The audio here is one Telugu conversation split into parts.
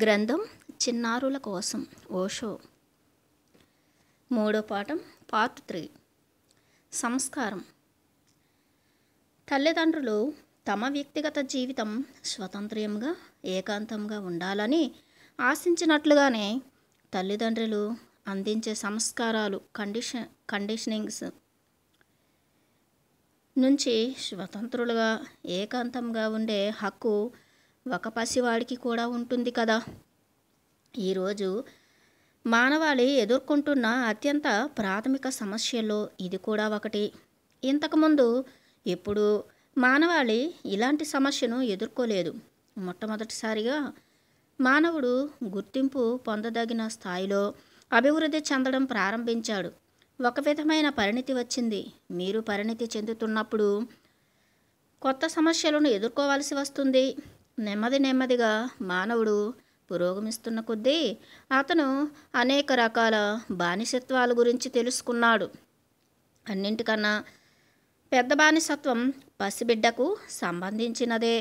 గ్రంథం చిన్నారుల కోసం ఓషో మూడో పాఠం పార్ట్ త్రీ సంస్కారం తల్లిదండ్రులు తమ వ్యక్తిగత జీవితం స్వతంత్రంగా ఏకాంతంగా ఉండాలని ఆశించినట్లుగానే తల్లిదండ్రులు అందించే సంస్కారాలు కండిషన్ కండిషనింగ్స్ నుంచి స్వతంత్రులుగా ఏకాంతంగా ఉండే హక్కు ఒక పసివాడికి కూడా ఉంటుంది కదా ఈరోజు మానవాళి ఎదుర్కొంటున్న అత్యంత ప్రాథమిక సమస్యల్లో ఇది కూడా ఒకటి ఇంతకుముందు ఎప్పుడు మానవాళి ఇలాంటి సమస్యను ఎదుర్కోలేదు మొట్టమొదటిసారిగా మానవుడు గుర్తింపు పొందదగిన స్థాయిలో అభివృద్ధి చెందడం ప్రారంభించాడు ఒక విధమైన పరిణితి వచ్చింది మీరు పరిణితి చెందుతున్నప్పుడు కొత్త సమస్యలను ఎదుర్కోవాల్సి వస్తుంది నెమ్మది నెమ్మదిగా మానవుడు పురోగమిస్తున్న కొద్దీ అతను అనేక రకాల బానిసత్వాల గురించి తెలుసుకున్నాడు అన్నింటికన్నా పెద్ద బానిసత్వం పసిబిడ్డకు సంబంధించినదే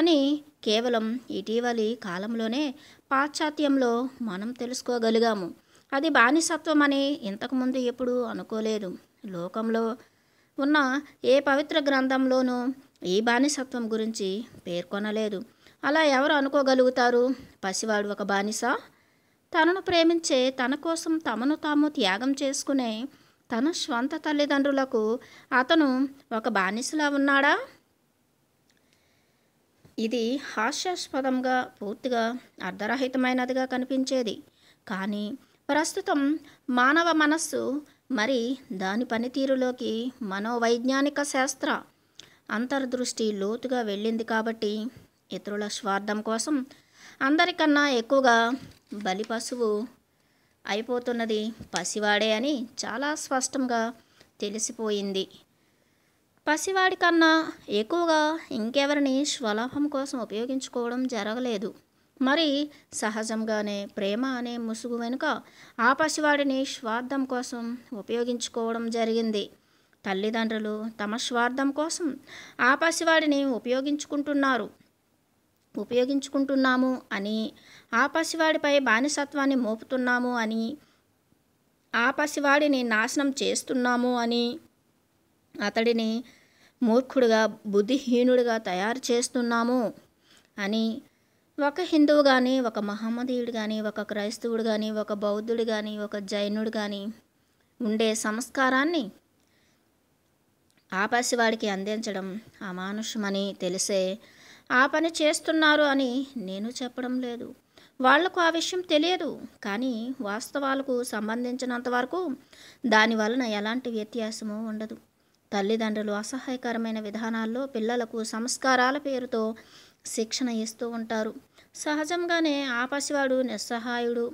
అని కేవలం ఇటీవలి కాలంలోనే పాశ్చాత్యంలో మనం తెలుసుకోగలిగాము అది బానిసత్వం అని ఇంతకుముందు ఎప్పుడూ అనుకోలేదు లోకంలో ఉన్న ఏ పవిత్ర గ్రంథంలోనూ ఈ బానిసత్వం గురించి పేర్కొనలేదు అలా ఎవరు అనుకోగలుగుతారు పసివాడు ఒక బానిస తనను ప్రేమించే తన కోసం తమను తాము త్యాగం చేసుకునే తన స్వంత తల్లిదండ్రులకు అతను ఒక బానిసలా ఉన్నాడా ఇది హాస్యాస్పదంగా పూర్తిగా అర్ధరహితమైనదిగా కనిపించేది కానీ ప్రస్తుతం మానవ మనస్సు మరి దాని పనితీరులోకి మనోవైజ్ఞానిక శాస్త్ర అంతర్దృష్టి లోతుగా వెళ్ళింది కాబట్టి ఇతరుల స్వార్థం కోసం అందరికన్నా ఎక్కువగా బలి పశువు అయిపోతున్నది పసివాడే అని చాలా స్పష్టంగా తెలిసిపోయింది పసివాడి కన్నా ఎక్కువగా ఇంకెవరిని స్వలాభం కోసం ఉపయోగించుకోవడం జరగలేదు మరి సహజంగానే ప్రేమ అనే ముసుగు వెనుక ఆ పసివాడిని స్వార్థం కోసం ఉపయోగించుకోవడం జరిగింది తల్లిదండ్రులు తమ స్వార్థం కోసం ఆ పసివాడిని ఉపయోగించుకుంటున్నారు ఉపయోగించుకుంటున్నాము అని ఆ పసివాడిపై బానిసత్వాన్ని మోపుతున్నాము అని ఆ పసివాడిని నాశనం చేస్తున్నాము అని అతడిని మూర్ఖుడుగా బుద్ధిహీనుడిగా తయారు చేస్తున్నాము అని ఒక హిందువు కానీ ఒక మహమ్మదీయుడు కానీ ఒక క్రైస్తవుడు కానీ ఒక బౌద్ధుడు కానీ ఒక జైనుడు కానీ ఉండే సంస్కారాన్ని ఆపాసివాడికి అందించడం అమానుషమని తెలిసే ఆ పని చేస్తున్నారు అని నేను చెప్పడం లేదు వాళ్లకు ఆ విషయం తెలియదు కానీ వాస్తవాలకు సంబంధించినంత వరకు దానివలన ఎలాంటి వ్యత్యాసము ఉండదు తల్లిదండ్రులు అసహాయకరమైన విధానాల్లో పిల్లలకు సంస్కారాల పేరుతో శిక్షణ ఇస్తూ ఉంటారు సహజంగానే ఆ పసివాడు నిస్సహాయుడు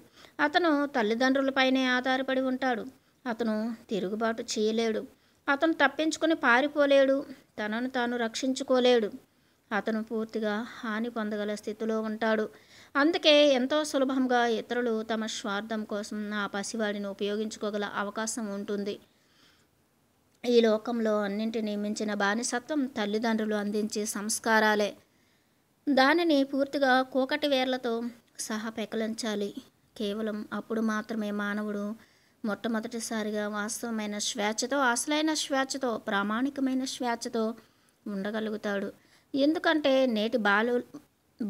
అతను తల్లిదండ్రులపైనే ఆధారపడి ఉంటాడు అతను తిరుగుబాటు చేయలేడు అతను తప్పించుకుని పారిపోలేడు తనను తాను రక్షించుకోలేడు అతను పూర్తిగా హాని పొందగల స్థితిలో ఉంటాడు అందుకే ఎంతో సులభంగా ఇతరులు తమ స్వార్థం కోసం నా పసివాడిని ఉపయోగించుకోగల అవకాశం ఉంటుంది ఈ లోకంలో అన్నింటినీ మించిన బానిసత్వం తల్లిదండ్రులు అందించే సంస్కారాలే దానిని పూర్తిగా కూకటి వేర్లతో సహా పెకలించాలి కేవలం అప్పుడు మాత్రమే మానవుడు మొట్టమొదటిసారిగా వాస్తవమైన స్వేచ్ఛతో అసలైన స్వేచ్ఛతో ప్రామాణికమైన స్వేచ్ఛతో ఉండగలుగుతాడు ఎందుకంటే నేటి బాలు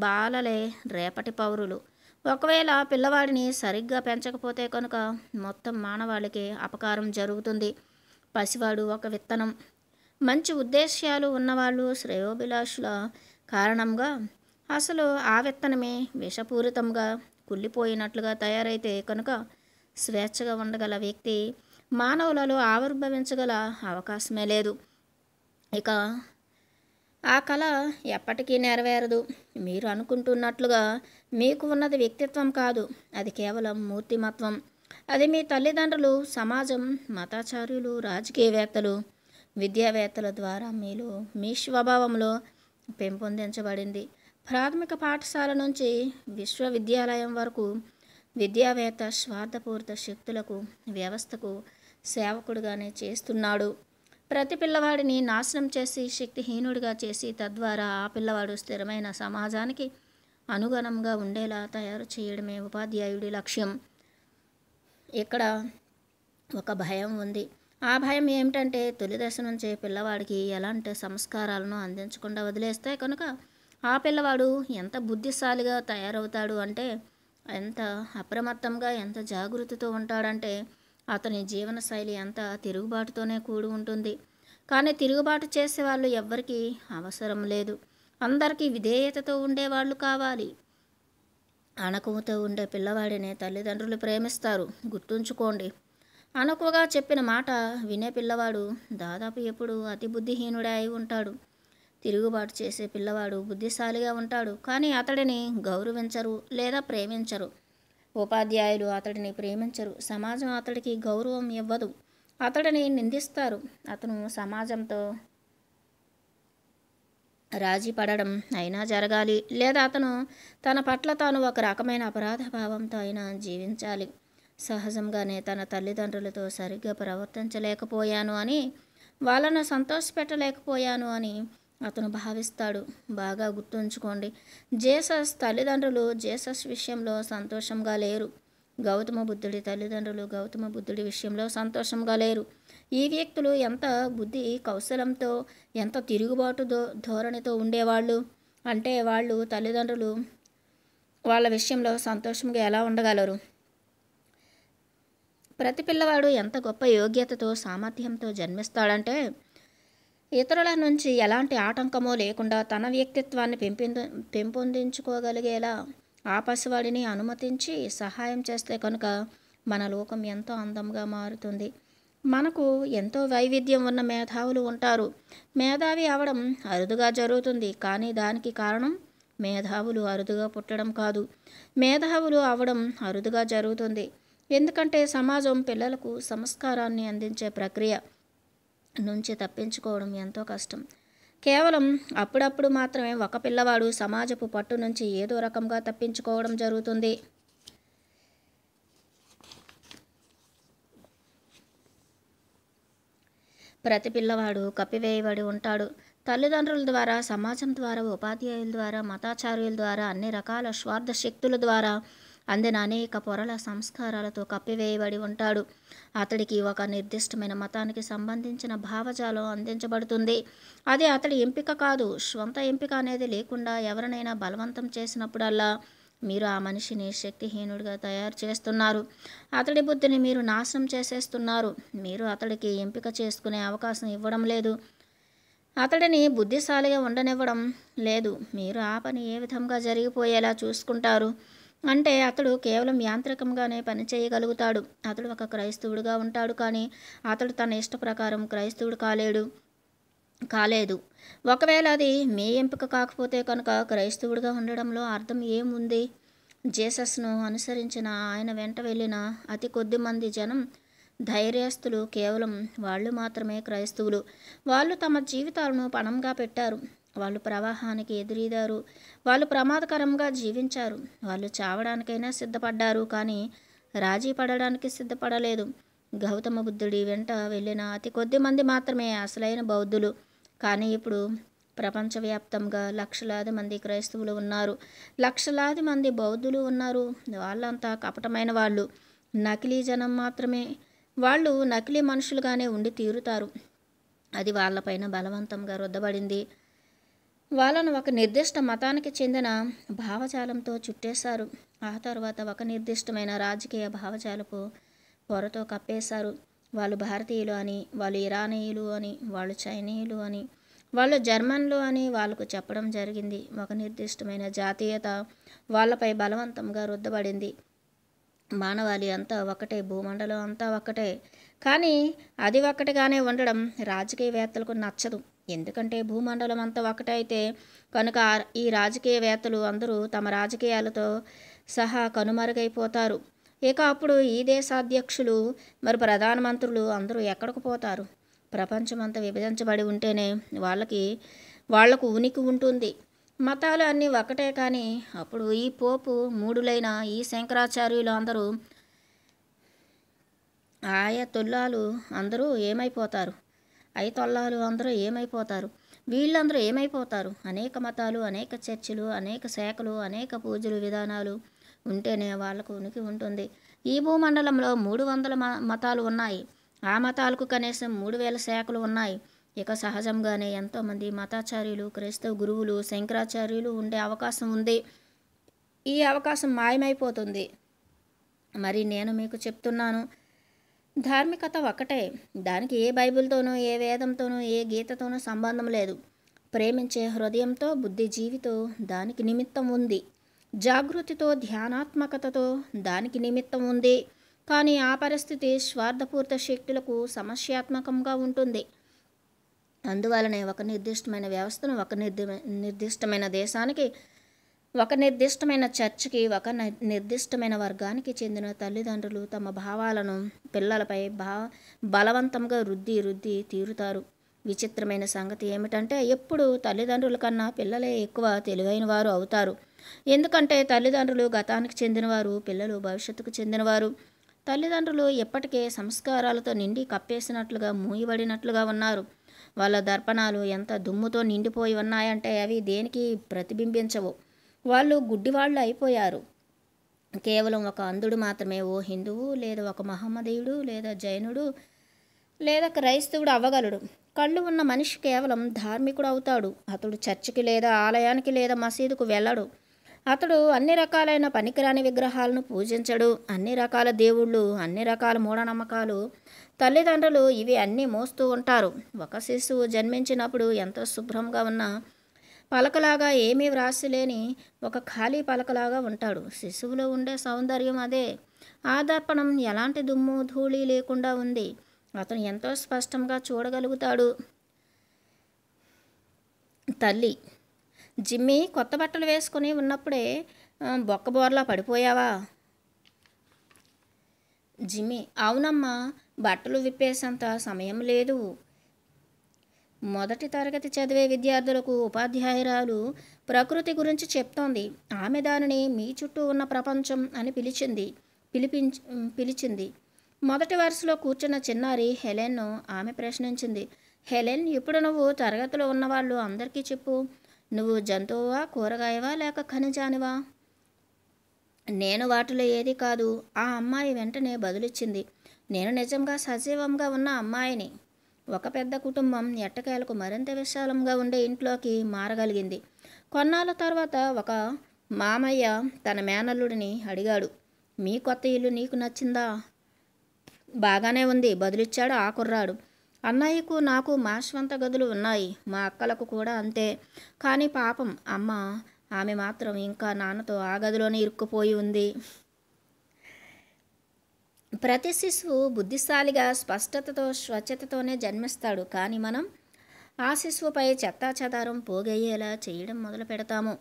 బాలలే రేపటి పౌరులు ఒకవేళ పిల్లవాడిని సరిగ్గా పెంచకపోతే కనుక మొత్తం మానవాళికి అపకారం జరుగుతుంది పసివాడు ఒక విత్తనం మంచి ఉద్దేశ్యాలు ఉన్నవాళ్ళు శ్రేయోభిలాషుల కారణంగా అసలు ఆ విత్తనమే విషపూరితంగా కుళ్ళిపోయినట్లుగా తయారైతే కనుక స్వేచ్ఛగా ఉండగల వ్యక్తి మానవులలో ఆవిర్భవించగల అవకాశమే లేదు ఇక ఆ కళ ఎప్పటికీ నెరవేరదు మీరు అనుకుంటున్నట్లుగా మీకు ఉన్నది వ్యక్తిత్వం కాదు అది కేవలం మూర్తిమత్వం అది మీ తల్లిదండ్రులు సమాజం మతాచార్యులు రాజకీయవేత్తలు విద్యావేత్తల ద్వారా మీలో మీ స్వభావంలో పెంపొందించబడింది ప్రాథమిక పాఠశాల నుంచి విశ్వవిద్యాలయం వరకు విద్యావేత్త స్వార్థపూరిత శక్తులకు వ్యవస్థకు సేవకుడుగానే చేస్తున్నాడు ప్రతి పిల్లవాడిని నాశనం చేసి శక్తిహీనుడిగా చేసి తద్వారా ఆ పిల్లవాడు స్థిరమైన సమాజానికి అనుగుణంగా ఉండేలా తయారు చేయడమే ఉపాధ్యాయుడి లక్ష్యం ఇక్కడ ఒక భయం ఉంది ఆ భయం ఏమిటంటే తొలి దశ నుంచే పిల్లవాడికి ఎలాంటి సంస్కారాలను అందించకుండా వదిలేస్తే కనుక ఆ పిల్లవాడు ఎంత బుద్ధిశాలిగా తయారవుతాడు అంటే ఎంత అప్రమత్తంగా ఎంత జాగృతితో ఉంటాడంటే అతని జీవనశైలి అంతా తిరుగుబాటుతోనే కూడి ఉంటుంది కానీ తిరుగుబాటు చేసేవాళ్ళు ఎవ్వరికీ అవసరం లేదు అందరికీ విధేయతతో ఉండేవాళ్ళు కావాలి అణకువతో ఉండే పిల్లవాడిని తల్లిదండ్రులు ప్రేమిస్తారు గుర్తుంచుకోండి అణకువగా చెప్పిన మాట వినే పిల్లవాడు దాదాపు ఎప్పుడు అతి బుద్ధిహీనుడే అయి ఉంటాడు తిరుగుబాటు చేసే పిల్లవాడు బుద్ధిశాలిగా ఉంటాడు కానీ అతడిని గౌరవించరు లేదా ప్రేమించరు ఉపాధ్యాయులు అతడిని ప్రేమించరు సమాజం అతడికి గౌరవం ఇవ్వదు అతడిని నిందిస్తారు అతను సమాజంతో రాజీ పడడం అయినా జరగాలి లేదా అతను తన పట్ల తాను ఒక రకమైన అపరాధ భావంతో అయినా జీవించాలి సహజంగానే తన తల్లిదండ్రులతో సరిగ్గా ప్రవర్తించలేకపోయాను అని వాళ్ళను సంతోషపెట్టలేకపోయాను అని అతను భావిస్తాడు బాగా గుర్తుంచుకోండి జేసస్ తల్లిదండ్రులు జేసస్ విషయంలో సంతోషంగా లేరు గౌతమ బుద్ధుడి తల్లిదండ్రులు గౌతమ బుద్ధుడి విషయంలో సంతోషంగా లేరు ఈ వ్యక్తులు ఎంత బుద్ధి కౌశలంతో ఎంత తిరుగుబాటు ధోరణితో ఉండేవాళ్ళు అంటే వాళ్ళు తల్లిదండ్రులు వాళ్ళ విషయంలో సంతోషంగా ఎలా ఉండగలరు ప్రతి పిల్లవాడు ఎంత గొప్ప యోగ్యతతో సామర్థ్యంతో జన్మిస్తాడంటే ఇతరుల నుంచి ఎలాంటి ఆటంకమో లేకుండా తన వ్యక్తిత్వాన్ని పెంపొంది పెంపొందించుకోగలిగేలా ఆ పసివాడిని అనుమతించి సహాయం చేస్తే కనుక మన లోకం ఎంతో అందంగా మారుతుంది మనకు ఎంతో వైవిధ్యం ఉన్న మేధావులు ఉంటారు మేధావి అవడం అరుదుగా జరుగుతుంది కానీ దానికి కారణం మేధావులు అరుదుగా పుట్టడం కాదు మేధావులు అవడం అరుదుగా జరుగుతుంది ఎందుకంటే సమాజం పిల్లలకు సంస్కారాన్ని అందించే ప్రక్రియ నుంచి తప్పించుకోవడం ఎంతో కష్టం కేవలం అప్పుడప్పుడు మాత్రమే ఒక పిల్లవాడు సమాజపు పట్టు నుంచి ఏదో రకంగా తప్పించుకోవడం జరుగుతుంది ప్రతి పిల్లవాడు కప్పివేయబడి ఉంటాడు తల్లిదండ్రుల ద్వారా సమాజం ద్వారా ఉపాధ్యాయుల ద్వారా మతాచార్యుల ద్వారా అన్ని రకాల స్వార్థ శక్తుల ద్వారా అందున అనేక పొరల సంస్కారాలతో కప్పివేయబడి ఉంటాడు అతడికి ఒక నిర్దిష్టమైన మతానికి సంబంధించిన భావజాలం అందించబడుతుంది అది అతడి ఎంపిక కాదు స్వంత ఎంపిక అనేది లేకుండా ఎవరినైనా బలవంతం చేసినప్పుడల్లా మీరు ఆ మనిషిని శక్తిహీనుడిగా తయారు చేస్తున్నారు అతడి బుద్ధిని మీరు నాశనం చేసేస్తున్నారు మీరు అతడికి ఎంపిక చేసుకునే అవకాశం ఇవ్వడం లేదు అతడిని బుద్ధిశాలిగా ఉండనివ్వడం లేదు మీరు ఆ పని ఏ విధంగా జరిగిపోయేలా చూసుకుంటారు అంటే అతడు కేవలం యాంత్రికంగానే పనిచేయగలుగుతాడు అతడు ఒక క్రైస్తవుడిగా ఉంటాడు కానీ అతడు తన ఇష్ట ప్రకారం క్రైస్తవుడు కాలేడు కాలేదు ఒకవేళ అది మీ ఎంపిక కాకపోతే కనుక క్రైస్తవుడిగా ఉండడంలో అర్థం ఏముంది జీసస్ను అనుసరించిన ఆయన వెంట వెళ్ళిన అతి కొద్ది మంది జనం ధైర్యస్తులు కేవలం వాళ్ళు మాత్రమే క్రైస్తవులు వాళ్ళు తమ జీవితాలను పణంగా పెట్టారు వాళ్ళు ప్రవాహానికి ఎదురీదారు వాళ్ళు ప్రమాదకరంగా జీవించారు వాళ్ళు చావడానికైనా సిద్ధపడ్డారు కానీ రాజీ పడడానికి సిద్ధపడలేదు గౌతమ బుద్ధుడి వెంట వెళ్ళిన అతి కొద్ది మంది మాత్రమే అసలైన బౌద్ధులు కానీ ఇప్పుడు ప్రపంచవ్యాప్తంగా లక్షలాది మంది క్రైస్తవులు ఉన్నారు లక్షలాది మంది బౌద్ధులు ఉన్నారు వాళ్ళంతా కపటమైన వాళ్ళు నకిలీ జనం మాత్రమే వాళ్ళు నకిలీ మనుషులుగానే ఉండి తీరుతారు అది వాళ్ళపైన బలవంతంగా రుద్దబడింది వాళ్ళను ఒక నిర్దిష్ట మతానికి చెందిన భావజాలంతో చుట్టేశారు ఆ తర్వాత ఒక నిర్దిష్టమైన రాజకీయ భావజాలపు పొరతో కప్పేశారు వాళ్ళు భారతీయులు అని వాళ్ళు ఇరానీయులు అని వాళ్ళు చైనీయులు అని వాళ్ళు జర్మన్లు అని వాళ్ళకు చెప్పడం జరిగింది ఒక నిర్దిష్టమైన జాతీయత వాళ్ళపై బలవంతంగా రుద్దబడింది మానవాళి అంతా ఒకటే భూమండలం అంతా ఒకటే కానీ అది ఒక్కటిగానే ఉండడం రాజకీయవేత్తలకు నచ్చదు ఎందుకంటే భూమండలం అంతా ఒకటైతే కనుక ఈ రాజకీయవేత్తలు అందరూ తమ రాజకీయాలతో సహా కనుమరుగైపోతారు ఇక అప్పుడు ఈ దేశాధ్యక్షులు మరి ప్రధానమంత్రులు అందరూ ఎక్కడికి పోతారు ప్రపంచమంతా విభజించబడి ఉంటేనే వాళ్ళకి వాళ్లకు ఉనికి ఉంటుంది మతాలు అన్నీ ఒకటే కానీ అప్పుడు ఈ పోపు మూడులైన ఈ శంకరాచార్యులు అందరూ ఆయా తొల్లాలు అందరూ ఏమైపోతారు ఐతొల్లాలు అందరూ ఏమైపోతారు వీళ్ళందరూ ఏమైపోతారు అనేక మతాలు అనేక చర్చిలు అనేక శాఖలు అనేక పూజలు విధానాలు ఉంటేనే వాళ్ళకు ఉనికి ఉంటుంది ఈ భూమండలంలో మూడు వందల మతాలు ఉన్నాయి ఆ మతాలకు కనీసం మూడు వేల శాఖలు ఉన్నాయి ఇక సహజంగానే ఎంతోమంది మతాచార్యులు క్రైస్తవ గురువులు శంకరాచార్యులు ఉండే అవకాశం ఉంది ఈ అవకాశం మాయమైపోతుంది మరి నేను మీకు చెప్తున్నాను ధార్మికత ఒకటే దానికి ఏ బైబిల్తోనూ ఏ వేదంతోనూ ఏ గీతతోనూ సంబంధం లేదు ప్రేమించే హృదయంతో బుద్ధి దానికి నిమిత్తం ఉంది జాగృతితో ధ్యానాత్మకతతో దానికి నిమిత్తం ఉంది కానీ ఆ పరిస్థితి స్వార్థపూర్త శక్తులకు సమస్యాత్మకంగా ఉంటుంది అందువలనే ఒక నిర్దిష్టమైన వ్యవస్థను ఒక నిర్దిష్టమైన దేశానికి ఒక నిర్దిష్టమైన చర్చ్కి ఒక నిర్దిష్టమైన వర్గానికి చెందిన తల్లిదండ్రులు తమ భావాలను పిల్లలపై భా బలవంతంగా రుద్ది రుద్ది తీరుతారు విచిత్రమైన సంగతి ఏమిటంటే ఎప్పుడు తల్లిదండ్రుల కన్నా పిల్లలే ఎక్కువ తెలివైన వారు అవుతారు ఎందుకంటే తల్లిదండ్రులు గతానికి చెందినవారు పిల్లలు భవిష్యత్తుకు చెందినవారు తల్లిదండ్రులు ఎప్పటికే సంస్కారాలతో నిండి కప్పేసినట్లుగా మూయబడినట్లుగా ఉన్నారు వాళ్ళ దర్పణాలు ఎంత దుమ్ముతో నిండిపోయి ఉన్నాయంటే అవి దేనికి ప్రతిబింబించవు వాళ్ళు గుడ్డివాళ్ళు అయిపోయారు కేవలం ఒక అంధుడు మాత్రమే ఓ హిందువు లేదా ఒక మహమ్మదీయుడు లేదా జైనుడు లేదా క్రైస్తవుడు అవ్వగలడు కళ్ళు ఉన్న మనిషి కేవలం ధార్మికుడు అవుతాడు అతడు చర్చికి లేదా ఆలయానికి లేదా మసీదుకు వెళ్ళడు అతడు అన్ని రకాలైన పనికిరాని విగ్రహాలను పూజించడు అన్ని రకాల దేవుళ్ళు అన్ని రకాల మూఢనమ్మకాలు తల్లిదండ్రులు ఇవి అన్నీ మోస్తూ ఉంటారు ఒక శిశువు జన్మించినప్పుడు ఎంతో శుభ్రంగా ఉన్న పలకలాగా ఏమీ వ్రాసిలేని ఒక ఖాళీ పలకలాగా ఉంటాడు శిశువులో ఉండే సౌందర్యం అదే ఆ దర్పణం ఎలాంటి దుమ్ము ధూళి లేకుండా ఉంది అతను ఎంతో స్పష్టంగా చూడగలుగుతాడు తల్లి జిమ్మి కొత్త బట్టలు వేసుకుని ఉన్నప్పుడే బొక్కబోర్లా పడిపోయావా జిమ్మి అవునమ్మా బట్టలు విప్పేసేంత సమయం లేదు మొదటి తరగతి చదివే విద్యార్థులకు ఉపాధ్యాయురాలు ప్రకృతి గురించి చెప్తోంది ఆమె దానిని మీ చుట్టూ ఉన్న ప్రపంచం అని పిలిచింది పిలిపించి పిలిచింది మొదటి వరుసలో కూర్చున్న చిన్నారి హెలెన్ను ఆమె ప్రశ్నించింది హెలెన్ ఇప్పుడు నువ్వు తరగతిలో ఉన్నవాళ్ళు అందరికీ చెప్పు నువ్వు జంతువువా కూరగాయవా లేక ఖనిజానివా నేను వాటిలో ఏది కాదు ఆ అమ్మాయి వెంటనే బదులిచ్చింది నేను నిజంగా సజీవంగా ఉన్న అమ్మాయిని ఒక పెద్ద కుటుంబం ఎట్టకేలకు మరింత విశాలంగా ఉండే ఇంట్లోకి మారగలిగింది కొన్నాళ్ళ తర్వాత ఒక మామయ్య తన మేనల్లుడిని అడిగాడు మీ కొత్త ఇల్లు నీకు నచ్చిందా బాగానే ఉంది బదులిచ్చాడు ఆ కుర్రాడు అన్నయ్యకు నాకు మా స్వంత గదులు ఉన్నాయి మా అక్కలకు కూడా అంతే కానీ పాపం అమ్మ ఆమె మాత్రం ఇంకా నాన్నతో ఆ గదిలోనే ఇరుక్కుపోయి ఉంది ప్రతి శిశువు బుద్ధిశాలిగా స్పష్టతతో స్వచ్ఛతతోనే జన్మిస్తాడు కానీ మనం ఆ శిశువుపై చెత్తాచెదారం పోగయ్యేలా చేయడం మొదలు పెడతాము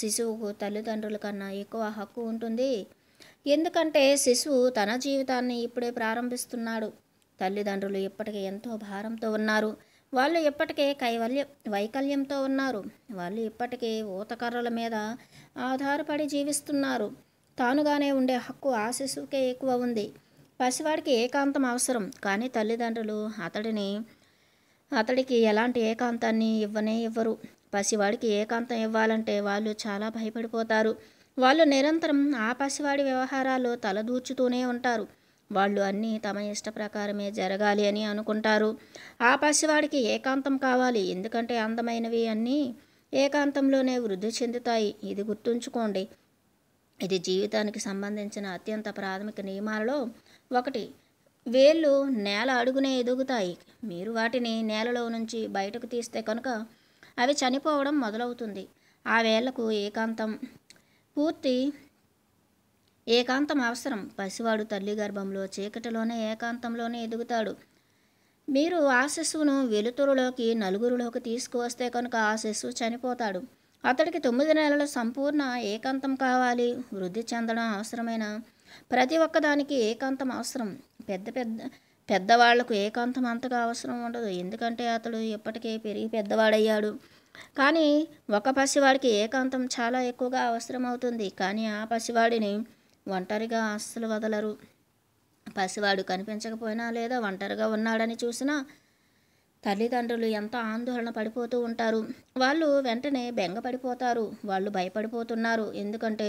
శిశువుకు తల్లిదండ్రుల కన్నా ఎక్కువ హక్కు ఉంటుంది ఎందుకంటే శిశువు తన జీవితాన్ని ఇప్పుడే ప్రారంభిస్తున్నాడు తల్లిదండ్రులు ఇప్పటికే ఎంతో భారంతో ఉన్నారు వాళ్ళు ఇప్పటికే కైవల్య వైకల్యంతో ఉన్నారు వాళ్ళు ఇప్పటికే ఊతకర్రల మీద ఆధారపడి జీవిస్తున్నారు తానుగానే ఉండే హక్కు ఆ శిశువుకే ఎక్కువ ఉంది పసివాడికి ఏకాంతం అవసరం కానీ తల్లిదండ్రులు అతడిని అతడికి ఎలాంటి ఏకాంతాన్ని ఇవ్వనే ఇవ్వరు పసివాడికి ఏకాంతం ఇవ్వాలంటే వాళ్ళు చాలా భయపడిపోతారు వాళ్ళు నిరంతరం ఆ పసివాడి వ్యవహారాలు తలదూర్చుతూనే ఉంటారు వాళ్ళు అన్నీ తమ ఇష్ట ప్రకారమే జరగాలి అని అనుకుంటారు ఆ పసివాడికి ఏకాంతం కావాలి ఎందుకంటే అందమైనవి అన్నీ ఏకాంతంలోనే వృద్ధి చెందుతాయి ఇది గుర్తుంచుకోండి ఇది జీవితానికి సంబంధించిన అత్యంత ప్రాథమిక నియమాలలో ఒకటి వేళ్ళు నేల అడుగునే ఎదుగుతాయి మీరు వాటిని నేలలో నుంచి బయటకు తీస్తే కనుక అవి చనిపోవడం మొదలవుతుంది ఆ వేళ్లకు ఏకాంతం పూర్తి ఏకాంతం అవసరం పసివాడు తల్లి గర్భంలో చీకటిలోనే ఏకాంతంలోనే ఎదుగుతాడు మీరు ఆ శిశువును వెలుతురులోకి నలుగురులోకి తీసుకువస్తే కనుక ఆ శిశువు చనిపోతాడు అతడికి తొమ్మిది నెలల సంపూర్ణ ఏకాంతం కావాలి వృద్ధి చెందడం అవసరమైన ప్రతి ఒక్కదానికి ఏకాంతం అవసరం పెద్ద పెద్ద పెద్దవాళ్లకు ఏకాంతం అంతగా అవసరం ఉండదు ఎందుకంటే అతడు ఇప్పటికే పెరిగి పెద్దవాడయ్యాడు కానీ ఒక పసివాడికి ఏకాంతం చాలా ఎక్కువగా అవసరం అవుతుంది కానీ ఆ పసివాడిని ఒంటరిగా అస్సలు వదలరు పసివాడు కనిపించకపోయినా లేదా ఒంటరిగా ఉన్నాడని చూసినా తల్లిదండ్రులు ఎంతో ఆందోళన పడిపోతూ ఉంటారు వాళ్ళు వెంటనే బెంగపడిపోతారు వాళ్ళు భయపడిపోతున్నారు ఎందుకంటే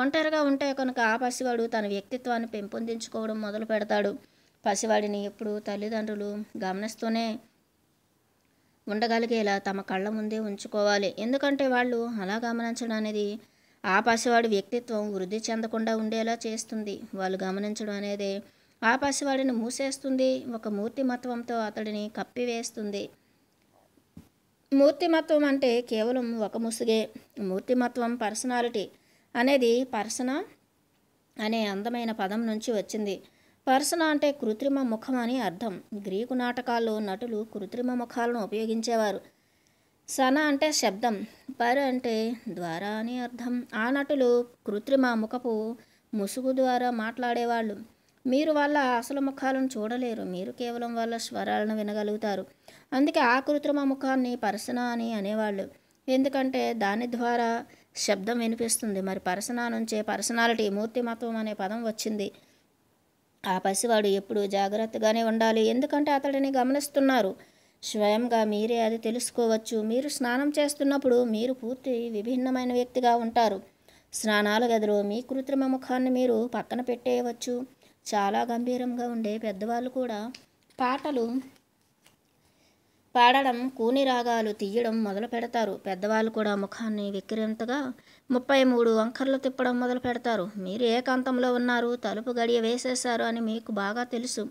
ఒంటరిగా ఉంటే కనుక ఆ పసివాడు తన వ్యక్తిత్వాన్ని పెంపొందించుకోవడం మొదలు పెడతాడు పసివాడిని ఎప్పుడు తల్లిదండ్రులు గమనిస్తూనే ఉండగలిగేలా తమ కళ్ళ ముందే ఉంచుకోవాలి ఎందుకంటే వాళ్ళు అలా గమనించడం అనేది ఆ పసివాడి వ్యక్తిత్వం వృద్ధి చెందకుండా ఉండేలా చేస్తుంది వాళ్ళు గమనించడం అనేది ఆ పసివాడిని మూసేస్తుంది ఒక మూర్తిమత్వంతో అతడిని కప్పివేస్తుంది మూర్తిమత్వం అంటే కేవలం ఒక ముసుగే మూర్తిమత్వం పర్సనాలిటీ అనేది పర్సన అనే అందమైన పదం నుంచి వచ్చింది పర్సన అంటే కృత్రిమ ముఖం అని అర్థం గ్రీకు నాటకాల్లో నటులు కృత్రిమ ముఖాలను ఉపయోగించేవారు సన అంటే శబ్దం పర్ అంటే ద్వారా అని అర్థం ఆ నటులు కృత్రిమ ముఖపు ముసుగు ద్వారా మాట్లాడేవాళ్ళు మీరు వాళ్ళ అసలు ముఖాలను చూడలేరు మీరు కేవలం వాళ్ళ స్వరాలను వినగలుగుతారు అందుకే ఆ కృత్రిమ ముఖాన్ని పరసన అని అనేవాళ్ళు ఎందుకంటే దాని ద్వారా శబ్దం వినిపిస్తుంది మరి పరసన నుంచే పర్సనాలిటీ మూర్తిమత్వం అనే పదం వచ్చింది ఆ పసివాడు ఎప్పుడు జాగ్రత్తగానే ఉండాలి ఎందుకంటే అతడిని గమనిస్తున్నారు స్వయంగా మీరే అది తెలుసుకోవచ్చు మీరు స్నానం చేస్తున్నప్పుడు మీరు పూర్తి విభిన్నమైన వ్యక్తిగా ఉంటారు స్నానాల గదిలో మీ కృత్రిమ ముఖాన్ని మీరు పక్కన పెట్టేయవచ్చు చాలా గంభీరంగా ఉండే పెద్దవాళ్ళు కూడా పాటలు పాడడం కూని రాగాలు తీయడం మొదలు పెడతారు పెద్దవాళ్ళు కూడా ముఖాన్ని వెక్కిరేంతగా ముప్పై మూడు వంకర్లు తిప్పడం మొదలు పెడతారు మీరు ఏకాంతంలో ఉన్నారు తలుపు గడియ వేసేశారు అని మీకు బాగా తెలుసు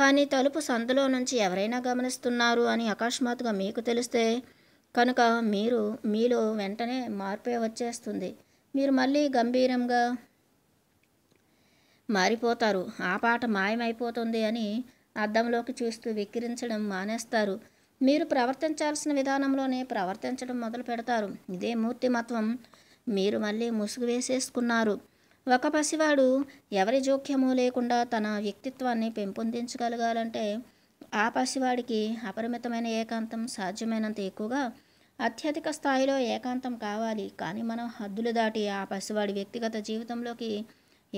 కానీ తలుపు సందులో నుంచి ఎవరైనా గమనిస్తున్నారు అని అకస్మాత్తుగా మీకు తెలిస్తే కనుక మీరు మీలో వెంటనే మార్పే వచ్చేస్తుంది మీరు మళ్ళీ గంభీరంగా మారిపోతారు ఆ పాట మాయమైపోతుంది అని అద్దంలోకి చూస్తూ వెక్కిరించడం మానేస్తారు మీరు ప్రవర్తించాల్సిన విధానంలోనే ప్రవర్తించడం మొదలు పెడతారు ఇదే మూర్తిమత్వం మీరు మళ్ళీ ముసుగు వేసేసుకున్నారు ఒక పసివాడు ఎవరి జోక్యము లేకుండా తన వ్యక్తిత్వాన్ని పెంపొందించగలగాలంటే ఆ పసివాడికి అపరిమితమైన ఏకాంతం సాధ్యమైనంత ఎక్కువగా అత్యధిక స్థాయిలో ఏకాంతం కావాలి కానీ మనం హద్దులు దాటి ఆ పసివాడి వ్యక్తిగత జీవితంలోకి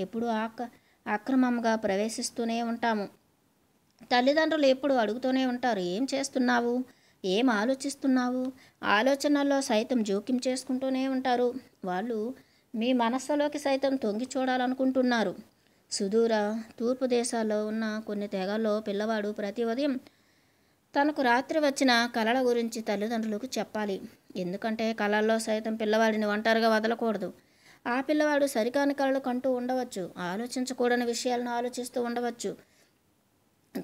ఎప్పుడూ ఆక అక్రమంగా ప్రవేశిస్తూనే ఉంటాము తల్లిదండ్రులు ఎప్పుడు అడుగుతూనే ఉంటారు ఏం చేస్తున్నావు ఏం ఆలోచిస్తున్నావు ఆలోచనల్లో సైతం జోక్యం చేసుకుంటూనే ఉంటారు వాళ్ళు మీ మనస్సులోకి సైతం తొంగి చూడాలనుకుంటున్నారు సుదూర తూర్పు దేశాల్లో ఉన్న కొన్ని తెగల్లో పిల్లవాడు ప్రతి ఉదయం తనకు రాత్రి వచ్చిన కళల గురించి తల్లిదండ్రులకు చెప్పాలి ఎందుకంటే కళల్లో సైతం పిల్లవాడిని ఒంటరిగా వదలకూడదు ఆ పిల్లవాడు సరికాని కళలు కంటూ ఉండవచ్చు ఆలోచించకూడని విషయాలను ఆలోచిస్తూ ఉండవచ్చు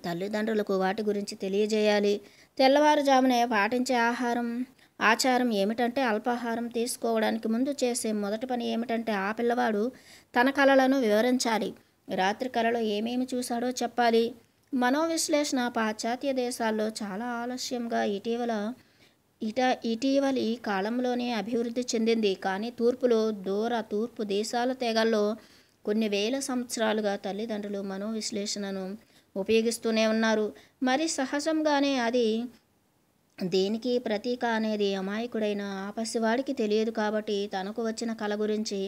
తల్లిదండ్రులకు వాటి గురించి తెలియజేయాలి తెల్లవారుజామునే పాటించే ఆహారం ఆచారం ఏమిటంటే అల్పాహారం తీసుకోవడానికి ముందు చేసే మొదటి పని ఏమిటంటే ఆ పిల్లవాడు తన కళలను వివరించాలి రాత్రి కళలో ఏమేమి చూశాడో చెప్పాలి మనోవిశ్లేషణ పాశ్చాత్య దేశాల్లో చాలా ఆలస్యంగా ఇటీవల ఇట ఇటీవలి కాలంలోనే అభివృద్ధి చెందింది కానీ తూర్పులో దూర తూర్పు దేశాల తెగల్లో కొన్ని వేల సంవత్సరాలుగా తల్లిదండ్రులు మనోవిశ్లేషణను ఉపయోగిస్తూనే ఉన్నారు మరి సహజంగానే అది దేనికి ప్రతీక అనేది అమాయకుడైన ఆపసివాడికి తెలియదు కాబట్టి తనకు వచ్చిన కళ గురించి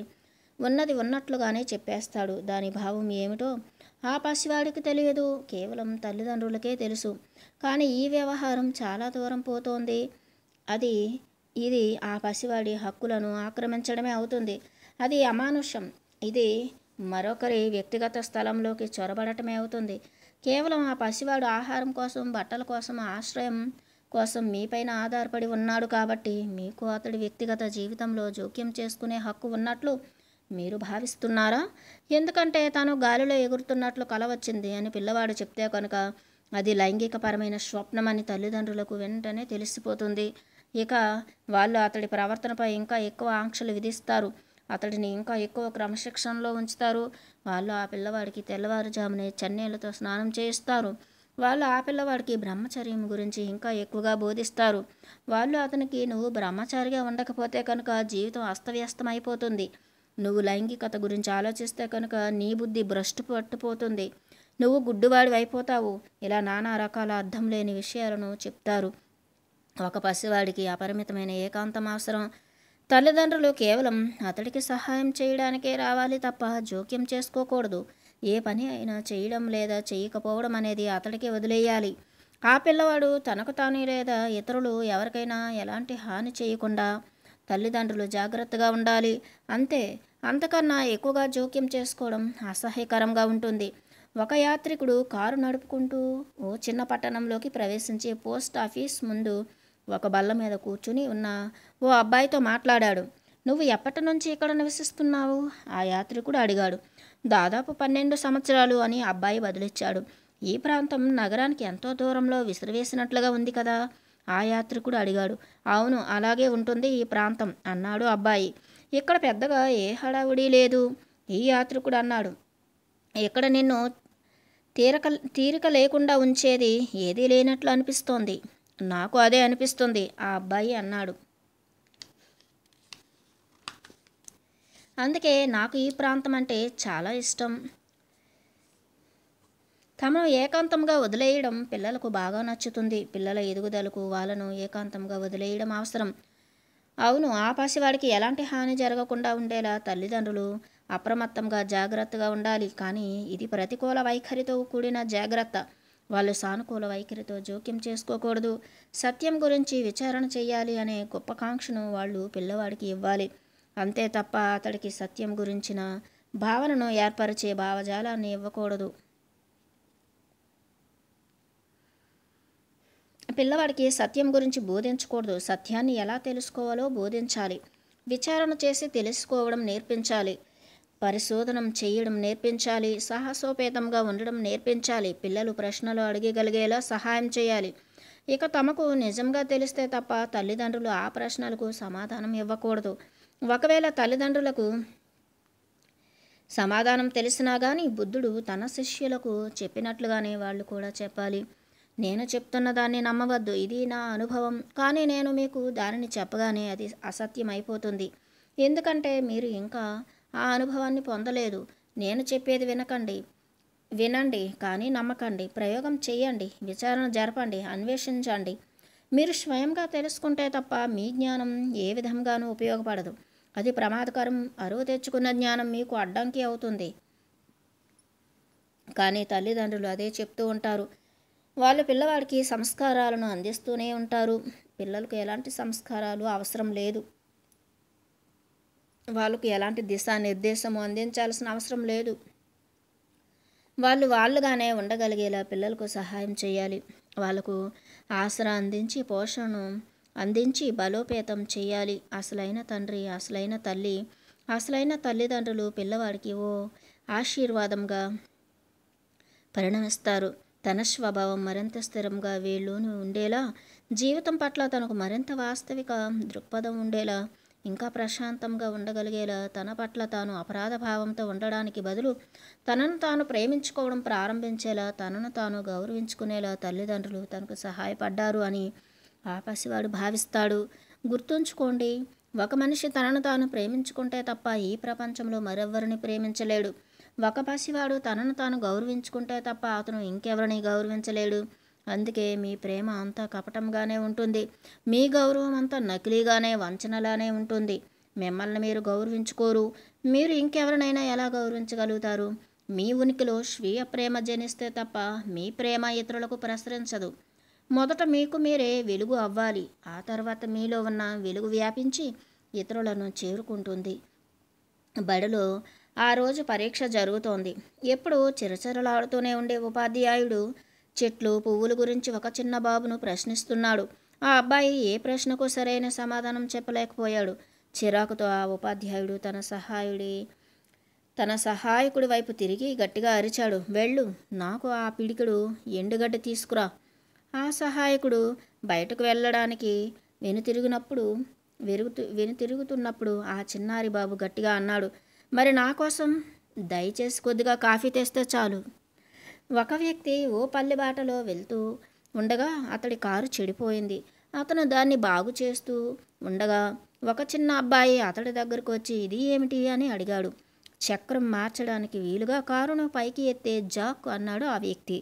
ఉన్నది ఉన్నట్లుగానే చెప్పేస్తాడు దాని భావం ఏమిటో ఆ పసివాడికి తెలియదు కేవలం తల్లిదండ్రులకే తెలుసు కానీ ఈ వ్యవహారం చాలా దూరం పోతోంది అది ఇది ఆ పసివాడి హక్కులను ఆక్రమించడమే అవుతుంది అది అమానుష్యం ఇది మరొకరి వ్యక్తిగత స్థలంలోకి చొరబడటమే అవుతుంది కేవలం ఆ పసివాడు ఆహారం కోసం బట్టల కోసం ఆశ్రయం కోసం మీపైన ఆధారపడి ఉన్నాడు కాబట్టి మీకు అతడి వ్యక్తిగత జీవితంలో జోక్యం చేసుకునే హక్కు ఉన్నట్లు మీరు భావిస్తున్నారా ఎందుకంటే తాను గాలిలో ఎగురుతున్నట్లు కలవచ్చింది అని పిల్లవాడు చెప్తే కనుక అది లైంగికపరమైన స్వప్నమని తల్లిదండ్రులకు వెంటనే తెలిసిపోతుంది ఇక వాళ్ళు అతడి ప్రవర్తనపై ఇంకా ఎక్కువ ఆంక్షలు విధిస్తారు అతడిని ఇంకా ఎక్కువ క్రమశిక్షణలో ఉంచుతారు వాళ్ళు ఆ పిల్లవాడికి తెల్లవారుజామునే చెన్నీళ్ళతో స్నానం చేయిస్తారు వాళ్ళు ఆ పిల్లవాడికి బ్రహ్మచర్యం గురించి ఇంకా ఎక్కువగా బోధిస్తారు వాళ్ళు అతనికి నువ్వు బ్రహ్మచారిగా ఉండకపోతే కనుక జీవితం అస్తవ్యస్తమైపోతుంది నువ్వు లైంగికత గురించి ఆలోచిస్తే కనుక నీ బుద్ధి భ్రష్టు పట్టుపోతుంది నువ్వు గుడ్డువాడి అయిపోతావు ఇలా నానా రకాల అర్థం లేని విషయాలను చెప్తారు ఒక పసివాడికి అపరిమితమైన ఏకాంతం అవసరం తల్లిదండ్రులు కేవలం అతడికి సహాయం చేయడానికే రావాలి తప్ప జోక్యం చేసుకోకూడదు ఏ పని అయినా చేయడం లేదా చేయకపోవడం అనేది అతడికి వదిలేయాలి ఆ పిల్లవాడు తనకు తాను లేదా ఇతరులు ఎవరికైనా ఎలాంటి హాని చేయకుండా తల్లిదండ్రులు జాగ్రత్తగా ఉండాలి అంతే అంతకన్నా ఎక్కువగా జోక్యం చేసుకోవడం అసహ్యకరంగా ఉంటుంది ఒక యాత్రికుడు కారు నడుపుకుంటూ ఓ చిన్న పట్టణంలోకి ప్రవేశించే పోస్ట్ ఆఫీస్ ముందు ఒక బల్ల మీద కూర్చుని ఉన్న ఓ అబ్బాయితో మాట్లాడాడు నువ్వు ఎప్పటి నుంచి ఇక్కడ నివసిస్తున్నావు ఆ యాత్రికుడు అడిగాడు దాదాపు పన్నెండు సంవత్సరాలు అని అబ్బాయి బదిలిచ్చాడు ఈ ప్రాంతం నగరానికి ఎంతో దూరంలో విసిరివేసినట్లుగా ఉంది కదా ఆ యాత్రికుడు అడిగాడు అవును అలాగే ఉంటుంది ఈ ప్రాంతం అన్నాడు అబ్బాయి ఇక్కడ పెద్దగా ఏ హడావుడి లేదు ఈ యాత్రికుడు అన్నాడు ఇక్కడ నిన్ను తీరక తీరిక లేకుండా ఉంచేది ఏదీ లేనట్లు అనిపిస్తోంది నాకు అదే అనిపిస్తుంది ఆ అబ్బాయి అన్నాడు అందుకే నాకు ఈ ప్రాంతం అంటే చాలా ఇష్టం తమను ఏకాంతంగా వదిలేయడం పిల్లలకు బాగా నచ్చుతుంది పిల్లల ఎదుగుదలకు వాళ్ళను ఏకాంతంగా వదిలేయడం అవసరం అవును ఆ పసివాడికి ఎలాంటి హాని జరగకుండా ఉండేలా తల్లిదండ్రులు అప్రమత్తంగా జాగ్రత్తగా ఉండాలి కానీ ఇది ప్రతికూల వైఖరితో కూడిన జాగ్రత్త వాళ్ళు సానుకూల వైఖరితో జోక్యం చేసుకోకూడదు సత్యం గురించి విచారణ చేయాలి అనే గొప్పకాంక్షను వాళ్ళు పిల్లవాడికి ఇవ్వాలి అంతే తప్ప అతడికి సత్యం గురించిన భావనను ఏర్పరిచే భావజాలాన్ని ఇవ్వకూడదు పిల్లవాడికి సత్యం గురించి బోధించకూడదు సత్యాన్ని ఎలా తెలుసుకోవాలో బోధించాలి విచారణ చేసి తెలుసుకోవడం నేర్పించాలి పరిశోధనం చేయడం నేర్పించాలి సాహసోపేతంగా ఉండడం నేర్పించాలి పిల్లలు ప్రశ్నలు అడగగలిగేలా సహాయం చేయాలి ఇక తమకు నిజంగా తెలిస్తే తప్ప తల్లిదండ్రులు ఆ ప్రశ్నలకు సమాధానం ఇవ్వకూడదు ఒకవేళ తల్లిదండ్రులకు సమాధానం తెలిసినా కానీ బుద్ధుడు తన శిష్యులకు చెప్పినట్లుగానే వాళ్ళు కూడా చెప్పాలి నేను చెప్తున్న దాన్ని నమ్మవద్దు ఇది నా అనుభవం కానీ నేను మీకు దానిని చెప్పగానే అది అసత్యం అయిపోతుంది ఎందుకంటే మీరు ఇంకా ఆ అనుభవాన్ని పొందలేదు నేను చెప్పేది వినకండి వినండి కానీ నమ్మకండి ప్రయోగం చేయండి విచారణ జరపండి అన్వేషించండి మీరు స్వయంగా తెలుసుకుంటే తప్ప మీ జ్ఞానం ఏ విధంగానూ ఉపయోగపడదు అది ప్రమాదకరం అరువు తెచ్చుకున్న జ్ఞానం మీకు అడ్డంకి అవుతుంది కానీ తల్లిదండ్రులు అదే చెప్తూ ఉంటారు వాళ్ళ పిల్లవాడికి సంస్కారాలను అందిస్తూనే ఉంటారు పిల్లలకు ఎలాంటి సంస్కారాలు అవసరం లేదు వాళ్ళకు ఎలాంటి దిశానిర్దేశం అందించాల్సిన అవసరం లేదు వాళ్ళు వాళ్ళుగానే ఉండగలిగేలా పిల్లలకు సహాయం చేయాలి వాళ్ళకు ఆసరా అందించి పోషణను అందించి బలోపేతం చేయాలి అసలైన తండ్రి అసలైన తల్లి అసలైన తల్లిదండ్రులు పిల్లవాడికి ఓ ఆశీర్వాదంగా పరిణమిస్తారు తన స్వభావం మరింత స్థిరంగా వీళ్ళు ఉండేలా జీవితం పట్ల తనకు మరింత వాస్తవిక దృక్పథం ఉండేలా ఇంకా ప్రశాంతంగా ఉండగలిగేలా తన పట్ల తాను అపరాధ భావంతో ఉండడానికి బదులు తనను తాను ప్రేమించుకోవడం ప్రారంభించేలా తనను తాను గౌరవించుకునేలా తల్లిదండ్రులు తనకు సహాయపడ్డారు అని ఆ పసివాడు భావిస్తాడు గుర్తుంచుకోండి ఒక మనిషి తనను తాను ప్రేమించుకుంటే తప్ప ఈ ప్రపంచంలో మరెవ్వరిని ప్రేమించలేడు ఒక పసివాడు తనను తాను గౌరవించుకుంటే తప్ప అతను ఇంకెవరిని గౌరవించలేడు అందుకే మీ ప్రేమ అంతా కపటంగానే ఉంటుంది మీ గౌరవం అంతా నకిలీగానే వంచనలానే ఉంటుంది మిమ్మల్ని మీరు గౌరవించుకోరు మీరు ఇంకెవరినైనా ఎలా గౌరవించగలుగుతారు మీ ఉనికిలో స్వీయ ప్రేమ జనిస్తే తప్ప మీ ప్రేమ ఇతరులకు ప్రసరించదు మొదట మీకు మీరే వెలుగు అవ్వాలి ఆ తర్వాత మీలో ఉన్న వెలుగు వ్యాపించి ఇతరులను చేరుకుంటుంది బడిలో ఆ రోజు పరీక్ష జరుగుతోంది ఎప్పుడు చిరచిరలాడుతూనే ఉండే ఉపాధ్యాయుడు చెట్లు పువ్వుల గురించి ఒక చిన్న బాబును ప్రశ్నిస్తున్నాడు ఆ అబ్బాయి ఏ ప్రశ్నకు సరైన సమాధానం చెప్పలేకపోయాడు చిరాకుతో ఆ ఉపాధ్యాయుడు తన సహాయుడి తన సహాయకుడి వైపు తిరిగి గట్టిగా అరిచాడు వెళ్ళు నాకు ఆ పిడికిడు ఎండుగడ్డ తీసుకురా ఆ సహాయకుడు బయటకు వెళ్ళడానికి వెనుతిరిగినప్పుడు వెరుగుతు వెనుతిరుగుతున్నప్పుడు ఆ చిన్నారి బాబు గట్టిగా అన్నాడు మరి నా కోసం దయచేసి కొద్దిగా కాఫీ తెస్తే చాలు ఒక వ్యక్తి ఓ పల్లెబాటలో వెళ్తూ ఉండగా అతడి కారు చెడిపోయింది అతను దాన్ని బాగు చేస్తూ ఉండగా ఒక చిన్న అబ్బాయి అతడి దగ్గరకు వచ్చి ఇది ఏమిటి అని అడిగాడు చక్రం మార్చడానికి వీలుగా కారును పైకి ఎత్తే జాక్ అన్నాడు ఆ వ్యక్తి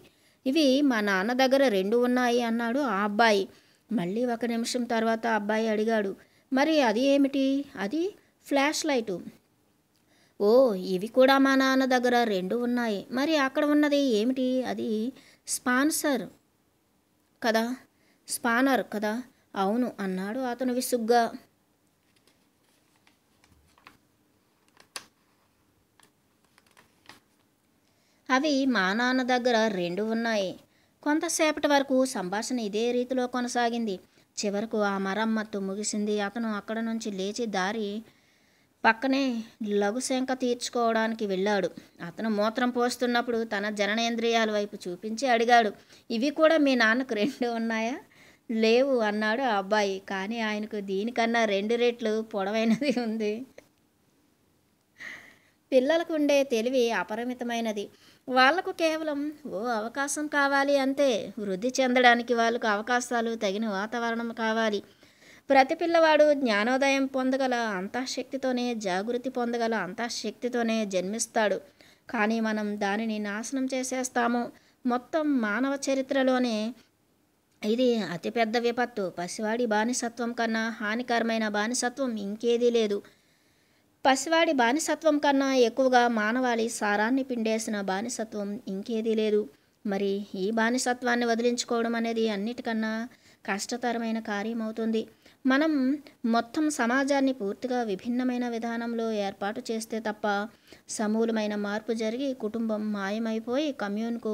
ఇవి మా నాన్న దగ్గర రెండు ఉన్నాయి అన్నాడు ఆ అబ్బాయి మళ్ళీ ఒక నిమిషం తర్వాత అబ్బాయి అడిగాడు మరి అది ఏమిటి అది ఫ్లాష్ లైటు ఓ ఇవి కూడా మా నాన్న దగ్గర రెండు ఉన్నాయి మరి అక్కడ ఉన్నది ఏమిటి అది స్పాన్సర్ కదా స్పానర్ కదా అవును అన్నాడు అతను విసుగ్గా అవి మా నాన్న దగ్గర రెండు ఉన్నాయి కొంతసేపటి వరకు సంభాషణ ఇదే రీతిలో కొనసాగింది చివరకు ఆ మరమ్మత్తు ముగిసింది అతను అక్కడ నుంచి లేచి దారి పక్కనే లఘుశంక తీర్చుకోవడానికి వెళ్ళాడు అతను మూత్రం పోస్తున్నప్పుడు తన జననేంద్రియాల వైపు చూపించి అడిగాడు ఇవి కూడా మీ నాన్నకు రెండు ఉన్నాయా లేవు అన్నాడు ఆ అబ్బాయి కానీ ఆయనకు దీనికన్నా రెండు రెట్లు పొడవైనది ఉంది పిల్లలకు ఉండే తెలివి అపరిమితమైనది వాళ్లకు కేవలం ఓ అవకాశం కావాలి అంతే వృద్ధి చెందడానికి వాళ్ళకు అవకాశాలు తగిన వాతావరణం కావాలి ప్రతి పిల్లవాడు జ్ఞానోదయం పొందగల అంతఃశక్తితోనే జాగృతి పొందగల అంతఃశక్తితోనే జన్మిస్తాడు కానీ మనం దానిని నాశనం చేసేస్తాము మొత్తం మానవ చరిత్రలోనే ఇది అతిపెద్ద విపత్తు పసివాడి బానిసత్వం కన్నా హానికరమైన బానిసత్వం ఇంకేదీ లేదు పసివాడి బానిసత్వం కన్నా ఎక్కువగా మానవాళి సారాన్ని పిండేసిన బానిసత్వం ఇంకేదీ లేదు మరి ఈ బానిసత్వాన్ని వదిలించుకోవడం అనేది అన్నిటికన్నా కష్టతరమైన కార్యమవుతుంది అవుతుంది మనం మొత్తం సమాజాన్ని పూర్తిగా విభిన్నమైన విధానంలో ఏర్పాటు చేస్తే తప్ప సమూలమైన మార్పు జరిగి కుటుంబం మాయమైపోయి కమ్యూన్కు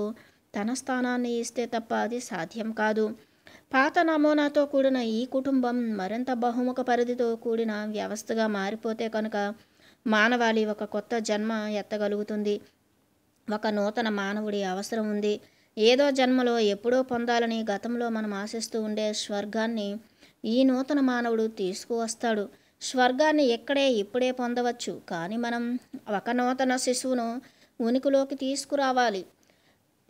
తన స్థానాన్ని ఇస్తే తప్ప అది సాధ్యం కాదు పాత నమూనాతో కూడిన ఈ కుటుంబం మరింత బహుముఖ పరిధితో కూడిన వ్యవస్థగా మారిపోతే కనుక మానవాళి ఒక కొత్త జన్మ ఎత్తగలుగుతుంది ఒక నూతన మానవుడి అవసరం ఉంది ఏదో జన్మలో ఎప్పుడో పొందాలని గతంలో మనం ఆశిస్తూ ఉండే స్వర్గాన్ని ఈ నూతన మానవుడు తీసుకువస్తాడు స్వర్గాన్ని ఎక్కడే ఇప్పుడే పొందవచ్చు కానీ మనం ఒక నూతన శిశువును ఉనికిలోకి తీసుకురావాలి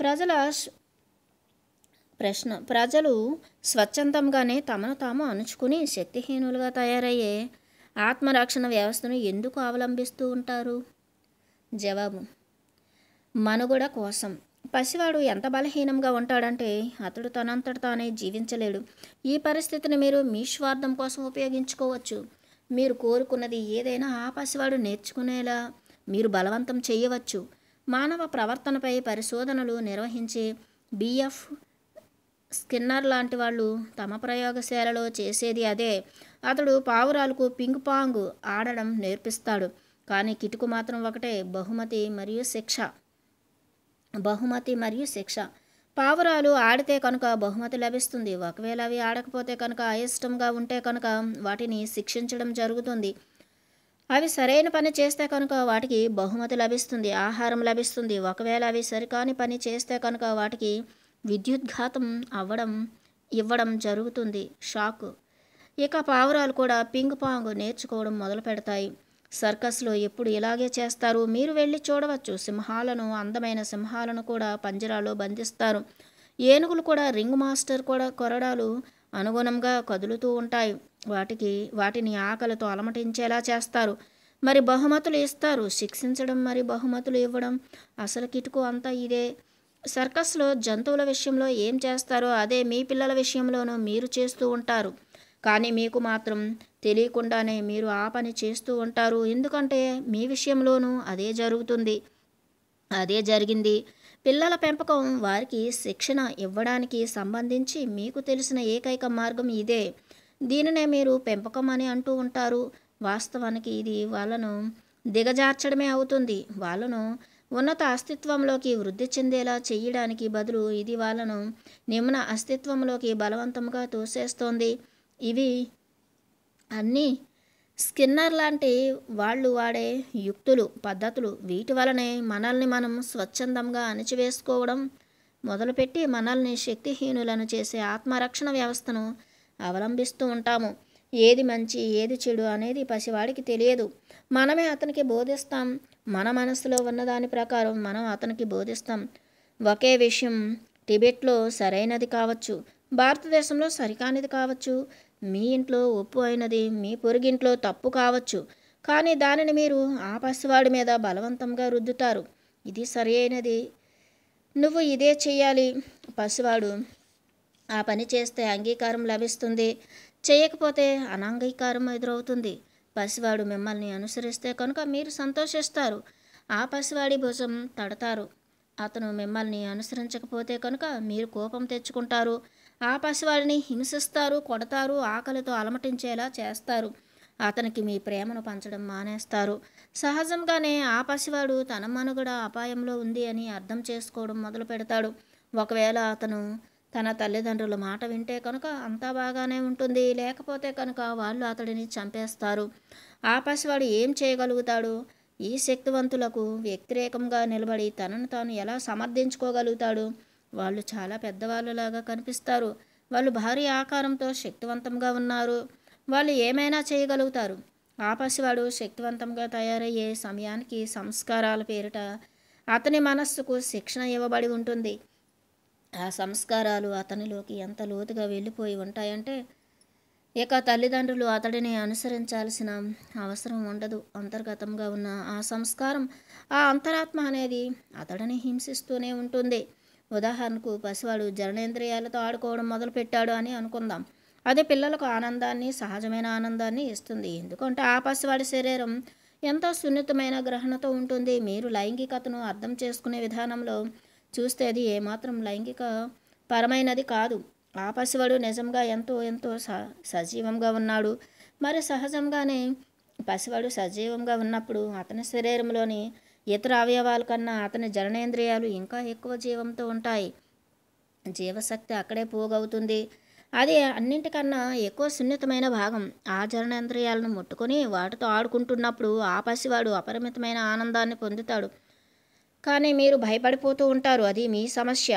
ప్రజల ప్రశ్న ప్రజలు స్వచ్ఛందంగానే తమను తాము అణుచుకుని శక్తిహీనులుగా తయారయ్యే ఆత్మరక్షణ వ్యవస్థను ఎందుకు అవలంబిస్తూ ఉంటారు జవాబు మనుగడ కోసం పసివాడు ఎంత బలహీనంగా ఉంటాడంటే అతడు తనంతట తానే జీవించలేడు ఈ పరిస్థితిని మీరు మీ స్వార్థం కోసం ఉపయోగించుకోవచ్చు మీరు కోరుకున్నది ఏదైనా ఆ పసివాడు నేర్చుకునేలా మీరు బలవంతం చేయవచ్చు మానవ ప్రవర్తనపై పరిశోధనలు నిర్వహించే బిఎఫ్ స్కిన్నర్ లాంటి వాళ్ళు తమ ప్రయోగశాలలో చేసేది అదే అతడు పావురాలకు పింగ్ పాంగ్ ఆడడం నేర్పిస్తాడు కానీ కిటుకు మాత్రం ఒకటే బహుమతి మరియు శిక్ష బహుమతి మరియు శిక్ష పావురాలు ఆడితే కనుక బహుమతి లభిస్తుంది ఒకవేళ అవి ఆడకపోతే కనుక అయిష్టంగా ఉంటే కనుక వాటిని శిక్షించడం జరుగుతుంది అవి సరైన పని చేస్తే కనుక వాటికి బహుమతి లభిస్తుంది ఆహారం లభిస్తుంది ఒకవేళ అవి సరికాని పని చేస్తే కనుక వాటికి విద్యుద్ఘాతం అవ్వడం ఇవ్వడం జరుగుతుంది షాక్ ఇక పావురాలు కూడా పింగ్ పాంగ్ నేర్చుకోవడం మొదలు పెడతాయి సర్కస్లో ఎప్పుడు ఇలాగే చేస్తారు మీరు వెళ్ళి చూడవచ్చు సింహాలను అందమైన సింహాలను కూడా పంజరాలో బంధిస్తారు ఏనుగులు కూడా రింగ్ మాస్టర్ కూడా కొరడాలు అనుగుణంగా కదులుతూ ఉంటాయి వాటికి వాటిని ఆకలితో అలమటించేలా చేస్తారు మరి బహుమతులు ఇస్తారు శిక్షించడం మరి బహుమతులు ఇవ్వడం అసలు కిటుకు అంతా ఇదే సర్కస్లో జంతువుల విషయంలో ఏం చేస్తారో అదే మీ పిల్లల విషయంలోనూ మీరు చేస్తూ ఉంటారు కానీ మీకు మాత్రం తెలియకుండానే మీరు ఆ పని చేస్తూ ఉంటారు ఎందుకంటే మీ విషయంలోనూ అదే జరుగుతుంది అదే జరిగింది పిల్లల పెంపకం వారికి శిక్షణ ఇవ్వడానికి సంబంధించి మీకు తెలిసిన ఏకైక మార్గం ఇదే దీనినే మీరు పెంపకం అని అంటూ ఉంటారు వాస్తవానికి ఇది వాళ్ళను దిగజార్చడమే అవుతుంది వాళ్ళను ఉన్నత అస్తిత్వంలోకి వృద్ధి చెందేలా చేయడానికి బదులు ఇది వాళ్ళను నిమ్న అస్తిత్వంలోకి బలవంతంగా తోసేస్తోంది ఇవి అన్నీ స్కిన్నర్ లాంటి వాళ్ళు వాడే యుక్తులు పద్ధతులు వీటి వలనే మనల్ని మనం స్వచ్ఛందంగా అణచివేసుకోవడం మొదలుపెట్టి మనల్ని శక్తిహీనులను చేసే ఆత్మరక్షణ వ్యవస్థను అవలంబిస్తూ ఉంటాము ఏది మంచి ఏది చెడు అనేది పసివాడికి తెలియదు మనమే అతనికి బోధిస్తాం మన మనసులో ఉన్నదాని ప్రకారం మనం అతనికి బోధిస్తాం ఒకే విషయం టిబెట్లో సరైనది కావచ్చు భారతదేశంలో సరికానిది కావచ్చు మీ ఇంట్లో ఉప్పు అయినది మీ పొరుగింట్లో తప్పు కావచ్చు కానీ దానిని మీరు ఆ పసివాడి మీద బలవంతంగా రుద్దుతారు ఇది సరి అయినది నువ్వు ఇదే చేయాలి పసివాడు ఆ పని చేస్తే అంగీకారం లభిస్తుంది చేయకపోతే అనంగీకారం ఎదురవుతుంది పసివాడు మిమ్మల్ని అనుసరిస్తే కనుక మీరు సంతోషిస్తారు ఆ పసివాడి భుజం తడతారు అతను మిమ్మల్ని అనుసరించకపోతే కనుక మీరు కోపం తెచ్చుకుంటారు ఆ పసివాడిని హింసిస్తారు కొడతారు ఆకలితో అలమటించేలా చేస్తారు అతనికి మీ ప్రేమను పంచడం మానేస్తారు సహజంగానే ఆ పసివాడు తన మనుగడ అపాయంలో ఉంది అని అర్థం చేసుకోవడం మొదలు పెడతాడు ఒకవేళ అతను తన తల్లిదండ్రుల మాట వింటే కనుక అంతా బాగానే ఉంటుంది లేకపోతే కనుక వాళ్ళు అతడిని చంపేస్తారు ఆ పసివాడు ఏం చేయగలుగుతాడు ఈ శక్తివంతులకు వ్యతిరేకంగా నిలబడి తనను తాను ఎలా సమర్థించుకోగలుగుతాడు వాళ్ళు చాలా పెద్దవాళ్ళులాగా కనిపిస్తారు వాళ్ళు భారీ ఆకారంతో శక్తివంతంగా ఉన్నారు వాళ్ళు ఏమైనా చేయగలుగుతారు ఆపసివాడు శక్తివంతంగా తయారయ్యే సమయానికి సంస్కారాల పేరిట అతని మనస్సుకు శిక్షణ ఇవ్వబడి ఉంటుంది ఆ సంస్కారాలు అతనిలోకి ఎంత లోతుగా వెళ్ళిపోయి ఉంటాయంటే ఇక తల్లిదండ్రులు అతడిని అనుసరించాల్సిన అవసరం ఉండదు అంతర్గతంగా ఉన్న ఆ సంస్కారం ఆ అంతరాత్మ అనేది అతడిని హింసిస్తూనే ఉంటుంది ఉదాహరణకు పసివాడు జననేంద్రియాలతో ఆడుకోవడం మొదలుపెట్టాడు అని అనుకుందాం అదే పిల్లలకు ఆనందాన్ని సహజమైన ఆనందాన్ని ఇస్తుంది ఎందుకంటే ఆ పసివాడి శరీరం ఎంతో సున్నితమైన గ్రహణతో ఉంటుంది మీరు లైంగికతను అర్థం చేసుకునే విధానంలో చూస్తే అది ఏమాత్రం లైంగిక పరమైనది కాదు ఆ పసివాడు నిజంగా ఎంతో ఎంతో సజీవంగా ఉన్నాడు మరి సహజంగానే పసివాడు సజీవంగా ఉన్నప్పుడు అతని శరీరంలోని ఇతర అవయవాల కన్నా అతని జననేంద్రియాలు ఇంకా ఎక్కువ జీవంతో ఉంటాయి జీవశక్తి అక్కడే పోగవుతుంది అది అన్నింటికన్నా ఎక్కువ సున్నితమైన భాగం ఆ జననేంద్రియాలను ముట్టుకొని వాటితో ఆడుకుంటున్నప్పుడు ఆ పసివాడు అపరిమితమైన ఆనందాన్ని పొందుతాడు కానీ మీరు భయపడిపోతూ ఉంటారు అది మీ సమస్య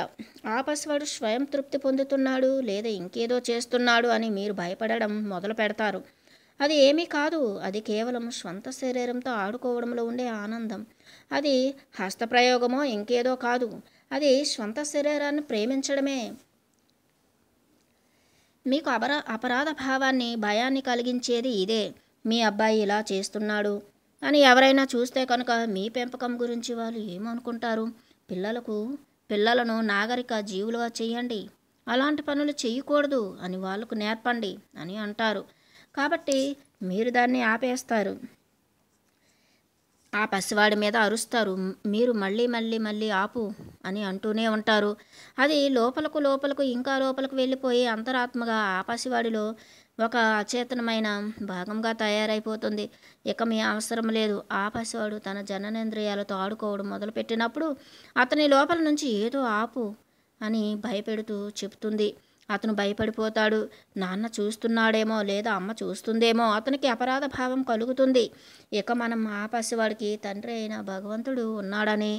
ఆ పసివాడు స్వయం తృప్తి పొందుతున్నాడు లేదా ఇంకేదో చేస్తున్నాడు అని మీరు భయపడడం మొదలు పెడతారు అది ఏమీ కాదు అది కేవలం స్వంత శరీరంతో ఆడుకోవడంలో ఉండే ఆనందం అది హస్తప్రయోగమో ఇంకేదో కాదు అది స్వంత శరీరాన్ని ప్రేమించడమే మీకు అపర అపరాధ భావాన్ని భయాన్ని కలిగించేది ఇదే మీ అబ్బాయి ఇలా చేస్తున్నాడు అని ఎవరైనా చూస్తే కనుక మీ పెంపకం గురించి వాళ్ళు ఏమనుకుంటారు పిల్లలకు పిల్లలను నాగరిక జీవులుగా చేయండి అలాంటి పనులు చేయకూడదు అని వాళ్ళకు నేర్పండి అని అంటారు కాబట్టి మీరు దాన్ని ఆపేస్తారు ఆ పసివాడి మీద అరుస్తారు మీరు మళ్ళీ మళ్ళీ మళ్ళీ ఆపు అని అంటూనే ఉంటారు అది లోపలకు లోపలకు ఇంకా లోపలకు వెళ్ళిపోయి అంతరాత్మగా ఆ పసివాడిలో ఒక అచేతనమైన భాగంగా తయారైపోతుంది ఇక మీ అవసరం లేదు ఆ పసివాడు తన జననేంద్రియాలతో ఆడుకోవడం మొదలుపెట్టినప్పుడు అతని లోపల నుంచి ఏదో ఆపు అని భయపెడుతూ చెప్తుంది అతను భయపడిపోతాడు నాన్న చూస్తున్నాడేమో లేదా అమ్మ చూస్తుందేమో అతనికి అపరాధ భావం కలుగుతుంది ఇక మనం ఆ పసివాడికి తండ్రి అయిన భగవంతుడు ఉన్నాడని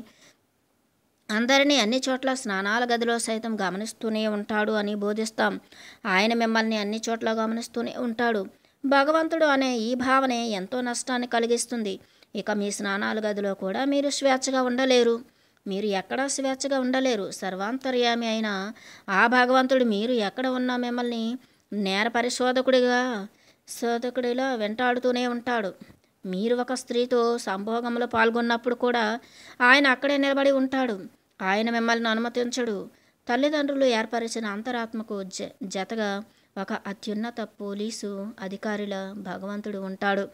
అందరినీ అన్ని చోట్ల స్నానాల గదిలో సైతం గమనిస్తూనే ఉంటాడు అని బోధిస్తాం ఆయన మిమ్మల్ని అన్ని చోట్ల గమనిస్తూనే ఉంటాడు భగవంతుడు అనే ఈ భావనే ఎంతో నష్టాన్ని కలిగిస్తుంది ఇక మీ స్నానాల గదిలో కూడా మీరు స్వేచ్ఛగా ఉండలేరు మీరు ఎక్కడా స్వేచ్ఛగా ఉండలేరు సర్వాంతర్యామి అయిన ఆ భగవంతుడు మీరు ఎక్కడ ఉన్నా మిమ్మల్ని నేర పరిశోధకుడిగా శోధకుడిలా వెంటాడుతూనే ఉంటాడు మీరు ఒక స్త్రీతో సంభోగంలో పాల్గొన్నప్పుడు కూడా ఆయన అక్కడే నిలబడి ఉంటాడు ఆయన మిమ్మల్ని అనుమతించడు తల్లిదండ్రులు ఏర్పరిచిన అంతరాత్మకు జతగా ఒక అత్యున్నత పోలీసు అధికారుల భగవంతుడు ఉంటాడు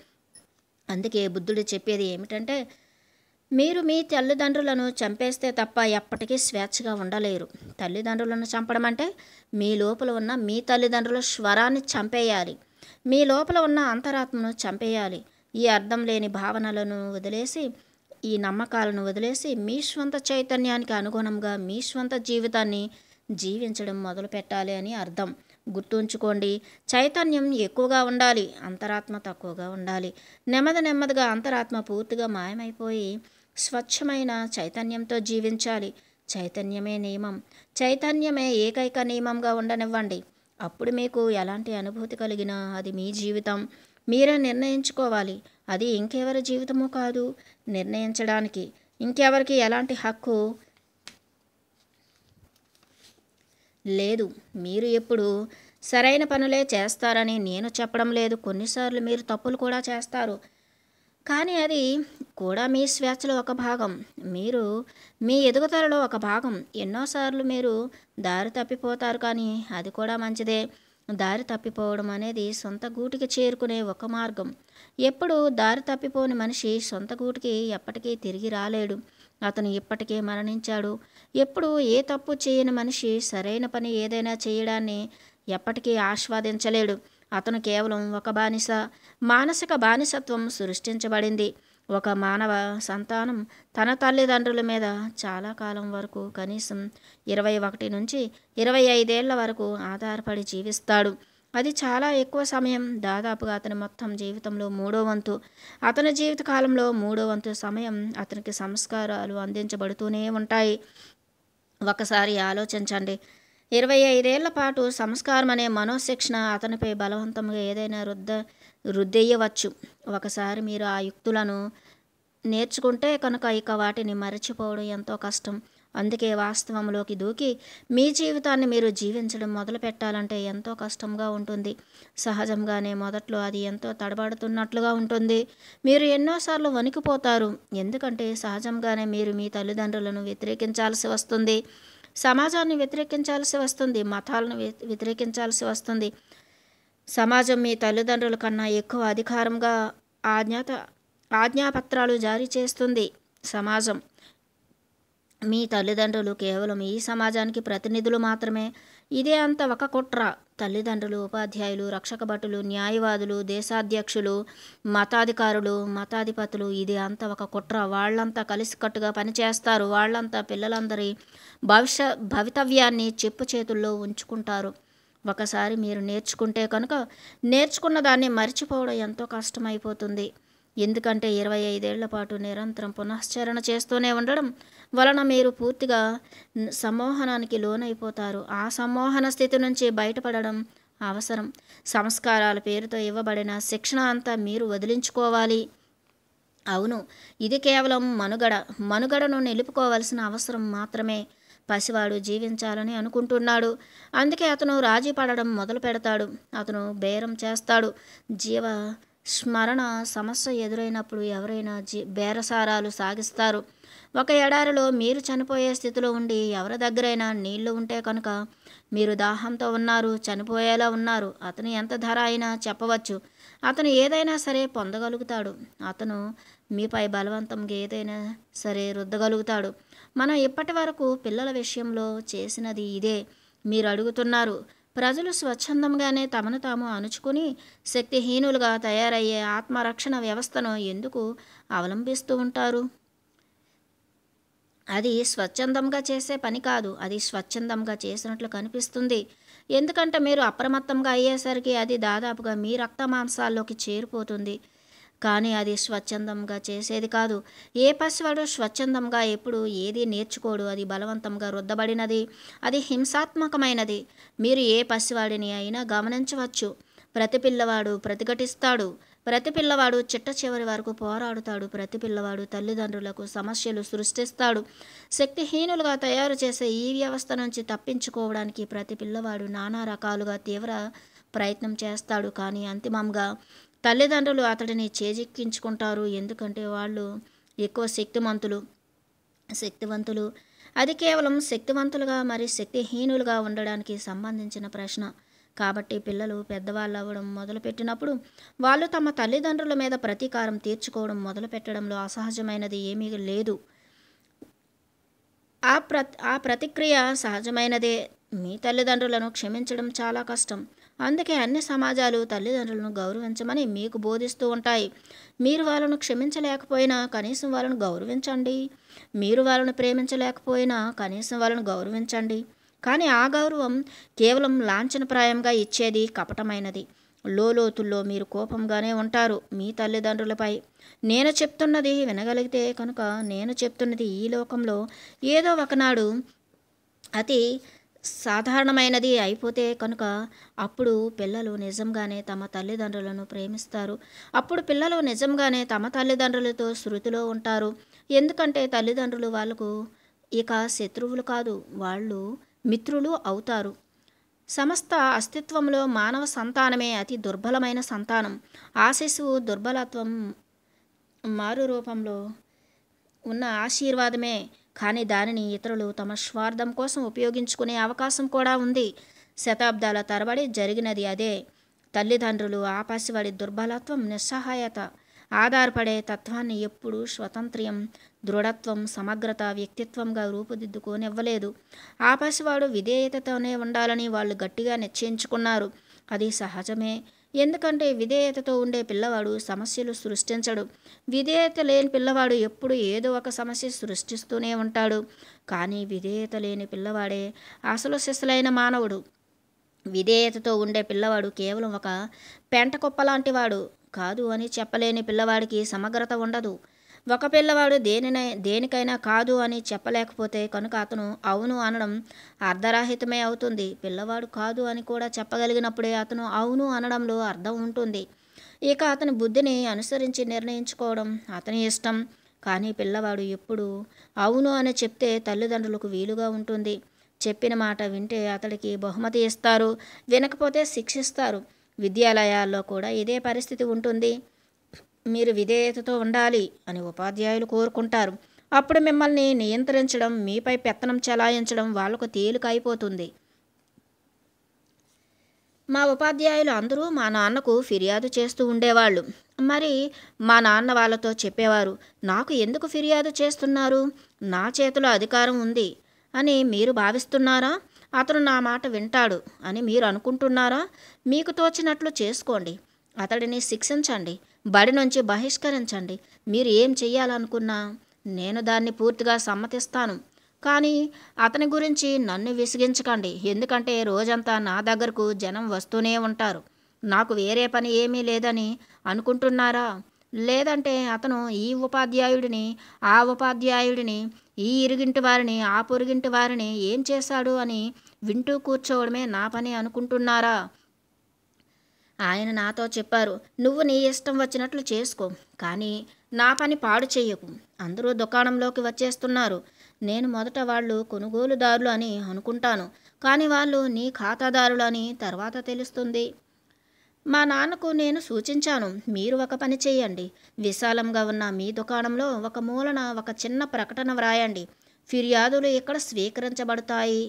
అందుకే బుద్ధుడు చెప్పేది ఏమిటంటే మీరు మీ తల్లిదండ్రులను చంపేస్తే తప్ప ఎప్పటికీ స్వేచ్ఛగా ఉండలేరు తల్లిదండ్రులను చంపడం అంటే మీ లోపల ఉన్న మీ తల్లిదండ్రుల స్వరాన్ని చంపేయాలి మీ లోపల ఉన్న అంతరాత్మను చంపేయాలి ఈ అర్థం లేని భావనలను వదిలేసి ఈ నమ్మకాలను వదిలేసి మీ స్వంత చైతన్యానికి అనుగుణంగా మీ స్వంత జీవితాన్ని జీవించడం మొదలు పెట్టాలి అని అర్థం గుర్తుంచుకోండి చైతన్యం ఎక్కువగా ఉండాలి అంతరాత్మ తక్కువగా ఉండాలి నెమ్మది నెమ్మదిగా అంతరాత్మ పూర్తిగా మాయమైపోయి స్వచ్ఛమైన చైతన్యంతో జీవించాలి చైతన్యమే నియమం చైతన్యమే ఏకైక నియమంగా ఉండనివ్వండి అప్పుడు మీకు ఎలాంటి అనుభూతి కలిగినా అది మీ జీవితం మీరే నిర్ణయించుకోవాలి అది ఇంకెవరి జీవితమూ కాదు నిర్ణయించడానికి ఇంకెవరికి ఎలాంటి హక్కు లేదు మీరు ఎప్పుడు సరైన పనులే చేస్తారని నేను చెప్పడం లేదు కొన్నిసార్లు మీరు తప్పులు కూడా చేస్తారు కానీ అది కూడా మీ స్వేచ్ఛలో ఒక భాగం మీరు మీ ఎదుగుదలలో ఒక భాగం ఎన్నోసార్లు మీరు దారి తప్పిపోతారు కానీ అది కూడా మంచిదే దారి తప్పిపోవడం అనేది సొంత గూటికి చేరుకునే ఒక మార్గం ఎప్పుడు దారి తప్పిపోని మనిషి సొంత గూటికి ఎప్పటికీ తిరిగి రాలేడు అతను ఇప్పటికే మరణించాడు ఎప్పుడు ఏ తప్పు చేయని మనిషి సరైన పని ఏదైనా చేయడాన్ని ఎప్పటికీ ఆస్వాదించలేడు అతను కేవలం ఒక బానిస మానసిక బానిసత్వం సృష్టించబడింది ఒక మానవ సంతానం తన తల్లిదండ్రుల మీద చాలా కాలం వరకు కనీసం ఇరవై ఒకటి నుంచి ఇరవై ఐదేళ్ల వరకు ఆధారపడి జీవిస్తాడు అది చాలా ఎక్కువ సమయం దాదాపుగా అతని మొత్తం జీవితంలో మూడో వంతు అతని జీవిత కాలంలో మూడో వంతు సమయం అతనికి సంస్కారాలు అందించబడుతూనే ఉంటాయి ఒకసారి ఆలోచించండి ఇరవై ఐదేళ్ల పాటు సంస్కారం అనే మనోశిక్షణ అతనిపై బలవంతంగా ఏదైనా రుద్ద రుద్దెయ్యవచ్చు ఒకసారి మీరు ఆ యుక్తులను నేర్చుకుంటే కనుక ఇక వాటిని మరచిపోవడం ఎంతో కష్టం అందుకే వాస్తవంలోకి దూకి మీ జీవితాన్ని మీరు జీవించడం మొదలు పెట్టాలంటే ఎంతో కష్టంగా ఉంటుంది సహజంగానే మొదట్లో అది ఎంతో తడబడుతున్నట్లుగా ఉంటుంది మీరు ఎన్నోసార్లు వణికిపోతారు ఎందుకంటే సహజంగానే మీరు మీ తల్లిదండ్రులను వ్యతిరేకించాల్సి వస్తుంది సమాజాన్ని వ్యతిరేకించాల్సి వస్తుంది మతాలను వ్యతిరేకించాల్సి వస్తుంది సమాజం మీ తల్లిదండ్రుల కన్నా ఎక్కువ అధికారంగా ఆజ్ఞాత ఆజ్ఞాపత్రాలు జారీ చేస్తుంది సమాజం మీ తల్లిదండ్రులు కేవలం ఈ సమాజానికి ప్రతినిధులు మాత్రమే ఇదే అంత ఒక కుట్ర తల్లిదండ్రులు ఉపాధ్యాయులు రక్షక భటులు న్యాయవాదులు దేశాధ్యక్షులు మతాధికారులు మతాధిపతులు ఇది అంతా ఒక కుట్ర వాళ్ళంతా కలిసికట్టుగా పనిచేస్తారు వాళ్ళంతా పిల్లలందరి భవిష్య భవితవ్యాన్ని చెప్పు చేతుల్లో ఉంచుకుంటారు ఒకసారి మీరు నేర్చుకుంటే కనుక నేర్చుకున్న దాన్ని మర్చిపోవడం ఎంతో కష్టమైపోతుంది ఎందుకంటే ఇరవై ఐదేళ్ల పాటు నిరంతరం పునశ్చరణ చేస్తూనే ఉండడం వలన మీరు పూర్తిగా సమ్మోహనానికి లోనైపోతారు ఆ సమ్మోహన స్థితి నుంచి బయటపడడం అవసరం సంస్కారాల పేరుతో ఇవ్వబడిన శిక్షణ అంతా మీరు వదిలించుకోవాలి అవును ఇది కేవలం మనుగడ మనుగడను నిలుపుకోవలసిన అవసరం మాత్రమే పసివాడు జీవించాలని అనుకుంటున్నాడు అందుకే అతను రాజీ పడడం మొదలు పెడతాడు అతను బేరం చేస్తాడు జీవ స్మరణ సమస్య ఎదురైనప్పుడు ఎవరైనా జీ బేరసారాలు సాగిస్తారు ఒక ఎడారిలో మీరు చనిపోయే స్థితిలో ఉండి ఎవరి దగ్గరైనా నీళ్లు ఉంటే కనుక మీరు దాహంతో ఉన్నారు చనిపోయేలా ఉన్నారు అతను ఎంత ధర అయినా చెప్పవచ్చు అతను ఏదైనా సరే పొందగలుగుతాడు అతను మీపై బలవంతంగా ఏదైనా సరే రుద్దగలుగుతాడు మనం ఇప్పటి వరకు పిల్లల విషయంలో చేసినది ఇదే మీరు అడుగుతున్నారు ప్రజలు స్వచ్ఛందంగానే తమను తాము అణుచుకుని శక్తిహీనులుగా తయారయ్యే ఆత్మరక్షణ వ్యవస్థను ఎందుకు అవలంబిస్తూ ఉంటారు అది స్వచ్ఛందంగా చేసే పని కాదు అది స్వచ్ఛందంగా చేసినట్లు కనిపిస్తుంది ఎందుకంటే మీరు అప్రమత్తంగా అయ్యేసరికి అది దాదాపుగా మీ రక్త మాంసాల్లోకి చేరిపోతుంది కానీ అది స్వచ్ఛందంగా చేసేది కాదు ఏ పసివాడు స్వచ్ఛందంగా ఎప్పుడు ఏది నేర్చుకోడు అది బలవంతంగా రుద్దబడినది అది హింసాత్మకమైనది మీరు ఏ పసివాడిని అయినా గమనించవచ్చు ప్రతి పిల్లవాడు ప్రతిఘటిస్తాడు ప్రతి పిల్లవాడు చిట్ట చివరి వరకు పోరాడుతాడు ప్రతి పిల్లవాడు తల్లిదండ్రులకు సమస్యలు సృష్టిస్తాడు శక్తిహీనులుగా తయారు చేసే ఈ వ్యవస్థ నుంచి తప్పించుకోవడానికి ప్రతి పిల్లవాడు నానా రకాలుగా తీవ్ర ప్రయత్నం చేస్తాడు కానీ అంతిమంగా తల్లిదండ్రులు అతడిని చేజిక్కించుకుంటారు ఎందుకంటే వాళ్ళు ఎక్కువ శక్తిమంతులు శక్తివంతులు అది కేవలం శక్తివంతులుగా మరి శక్తిహీనులుగా ఉండడానికి సంబంధించిన ప్రశ్న కాబట్టి పిల్లలు పెద్దవాళ్ళు అవ్వడం మొదలుపెట్టినప్పుడు వాళ్ళు తమ తల్లిదండ్రుల మీద ప్రతీకారం తీర్చుకోవడం మొదలుపెట్టడంలో అసహజమైనది ఏమీ లేదు ఆ ప్ర ఆ ప్రతిక్రియ సహజమైనదే మీ తల్లిదండ్రులను క్షమించడం చాలా కష్టం అందుకే అన్ని సమాజాలు తల్లిదండ్రులను గౌరవించమని మీకు బోధిస్తూ ఉంటాయి మీరు వాళ్ళను క్షమించలేకపోయినా కనీసం వాళ్ళను గౌరవించండి మీరు వాళ్ళను ప్రేమించలేకపోయినా కనీసం వాళ్ళను గౌరవించండి కానీ ఆ గౌరవం కేవలం లాంఛనప్రాయంగా ఇచ్చేది కపటమైనది లోతుల్లో మీరు కోపంగానే ఉంటారు మీ తల్లిదండ్రులపై నేను చెప్తున్నది వినగలిగితే కనుక నేను చెప్తున్నది ఈ లోకంలో ఏదో ఒకనాడు అతి సాధారణమైనది అయిపోతే కనుక అప్పుడు పిల్లలు నిజంగానే తమ తల్లిదండ్రులను ప్రేమిస్తారు అప్పుడు పిల్లలు నిజంగానే తమ తల్లిదండ్రులతో శృతిలో ఉంటారు ఎందుకంటే తల్లిదండ్రులు వాళ్ళకు ఇక శత్రువులు కాదు వాళ్ళు మిత్రులు అవుతారు సమస్త అస్తిత్వంలో మానవ సంతానమే అతి దుర్బలమైన సంతానం ఆ శిశువు దుర్బలత్వం మారు రూపంలో ఉన్న ఆశీర్వాదమే కానీ దానిని ఇతరులు తమ స్వార్థం కోసం ఉపయోగించుకునే అవకాశం కూడా ఉంది శతాబ్దాల తరబడి జరిగినది అదే తల్లిదండ్రులు ఆపాసివాడి దుర్బలత్వం నిస్సహాయత ఆధారపడే తత్వాన్ని ఎప్పుడూ స్వతంత్ర్యం దృఢత్వం సమగ్రత వ్యక్తిత్వంగా రూపుదిద్దుకోనివ్వలేదు ఆపాసివాడు విధేయతతోనే ఉండాలని వాళ్ళు గట్టిగా నిశ్చయించుకున్నారు అది సహజమే ఎందుకంటే విధేయతతో ఉండే పిల్లవాడు సమస్యలు సృష్టించడు విధేయత లేని పిల్లవాడు ఎప్పుడు ఏదో ఒక సమస్య సృష్టిస్తూనే ఉంటాడు కానీ విధేయత లేని పిల్లవాడే అసలు శిశులైన మానవుడు విధేయతతో ఉండే పిల్లవాడు కేవలం ఒక పెంట లాంటివాడు కాదు అని చెప్పలేని పిల్లవాడికి సమగ్రత ఉండదు ఒక పిల్లవాడు దేనినై దేనికైనా కాదు అని చెప్పలేకపోతే కనుక అతను అవును అనడం అర్ధరాహితమే అవుతుంది పిల్లవాడు కాదు అని కూడా చెప్పగలిగినప్పుడే అతను అవును అనడంలో అర్థం ఉంటుంది ఇక అతని బుద్ధిని అనుసరించి నిర్ణయించుకోవడం అతని ఇష్టం కానీ పిల్లవాడు ఎప్పుడు అవును అని చెప్తే తల్లిదండ్రులకు వీలుగా ఉంటుంది చెప్పిన మాట వింటే అతడికి బహుమతి ఇస్తారు వినకపోతే శిక్షిస్తారు విద్యాలయాల్లో కూడా ఇదే పరిస్థితి ఉంటుంది మీరు విధేయతతో ఉండాలి అని ఉపాధ్యాయులు కోరుకుంటారు అప్పుడు మిమ్మల్ని నియంత్రించడం మీపై పెత్తనం చెలాయించడం వాళ్ళకు తేలిక అయిపోతుంది మా ఉపాధ్యాయులు అందరూ మా నాన్నకు ఫిర్యాదు చేస్తూ ఉండేవాళ్ళు మరి మా నాన్న వాళ్ళతో చెప్పేవారు నాకు ఎందుకు ఫిర్యాదు చేస్తున్నారు నా చేతిలో అధికారం ఉంది అని మీరు భావిస్తున్నారా అతను నా మాట వింటాడు అని మీరు అనుకుంటున్నారా మీకు తోచినట్లు చేసుకోండి అతడిని శిక్షించండి బడి నుంచి బహిష్కరించండి మీరు ఏం చెయ్యాలనుకున్నా నేను దాన్ని పూర్తిగా సమ్మతిస్తాను కానీ అతని గురించి నన్ను విసిగించకండి ఎందుకంటే రోజంతా నా దగ్గరకు జనం వస్తూనే ఉంటారు నాకు వేరే పని ఏమీ లేదని అనుకుంటున్నారా లేదంటే అతను ఈ ఉపాధ్యాయుడిని ఆ ఉపాధ్యాయుడిని ఈ ఇరుగింటి వారిని ఆ పొరుగింటి వారిని ఏం చేశాడు అని వింటూ కూర్చోవడమే నా పని అనుకుంటున్నారా ఆయన నాతో చెప్పారు నువ్వు నీ ఇష్టం వచ్చినట్లు చేసుకో కానీ నా పని పాడు చేయకు అందరూ దుకాణంలోకి వచ్చేస్తున్నారు నేను మొదట వాళ్ళు కొనుగోలుదారులు అని అనుకుంటాను కానీ వాళ్ళు నీ ఖాతాదారులు అని తర్వాత తెలుస్తుంది మా నాన్నకు నేను సూచించాను మీరు ఒక పని చేయండి విశాలంగా ఉన్న మీ దుకాణంలో ఒక మూలన ఒక చిన్న ప్రకటన వ్రాయండి ఫిర్యాదులు ఇక్కడ స్వీకరించబడతాయి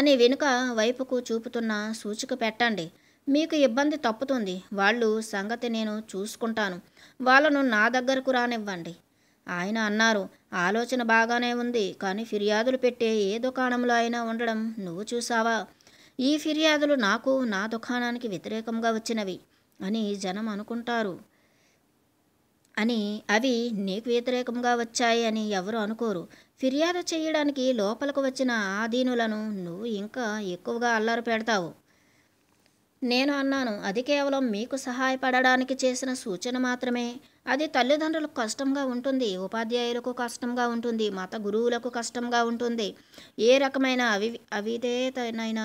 అని వెనుక వైపుకు చూపుతున్న సూచిక పెట్టండి మీకు ఇబ్బంది తప్పుతుంది వాళ్ళు సంగతి నేను చూసుకుంటాను వాళ్ళను నా దగ్గరకు రానివ్వండి ఆయన అన్నారు ఆలోచన బాగానే ఉంది కానీ ఫిర్యాదులు పెట్టే ఏ దుకాణంలో అయినా ఉండడం నువ్వు చూసావా ఈ ఫిర్యాదులు నాకు నా దుకాణానికి వ్యతిరేకంగా వచ్చినవి అని జనం అనుకుంటారు అని అవి నీకు వ్యతిరేకంగా వచ్చాయి అని ఎవరు అనుకోరు ఫిర్యాదు చేయడానికి లోపలకు వచ్చిన ఆధీనులను నువ్వు ఇంకా ఎక్కువగా అల్లరి పెడతావు నేను అన్నాను అది కేవలం మీకు సహాయపడడానికి చేసిన సూచన మాత్రమే అది తల్లిదండ్రులకు కష్టంగా ఉంటుంది ఉపాధ్యాయులకు కష్టంగా ఉంటుంది మత గురువులకు కష్టంగా ఉంటుంది ఏ రకమైన అవి అవిధేతనైనా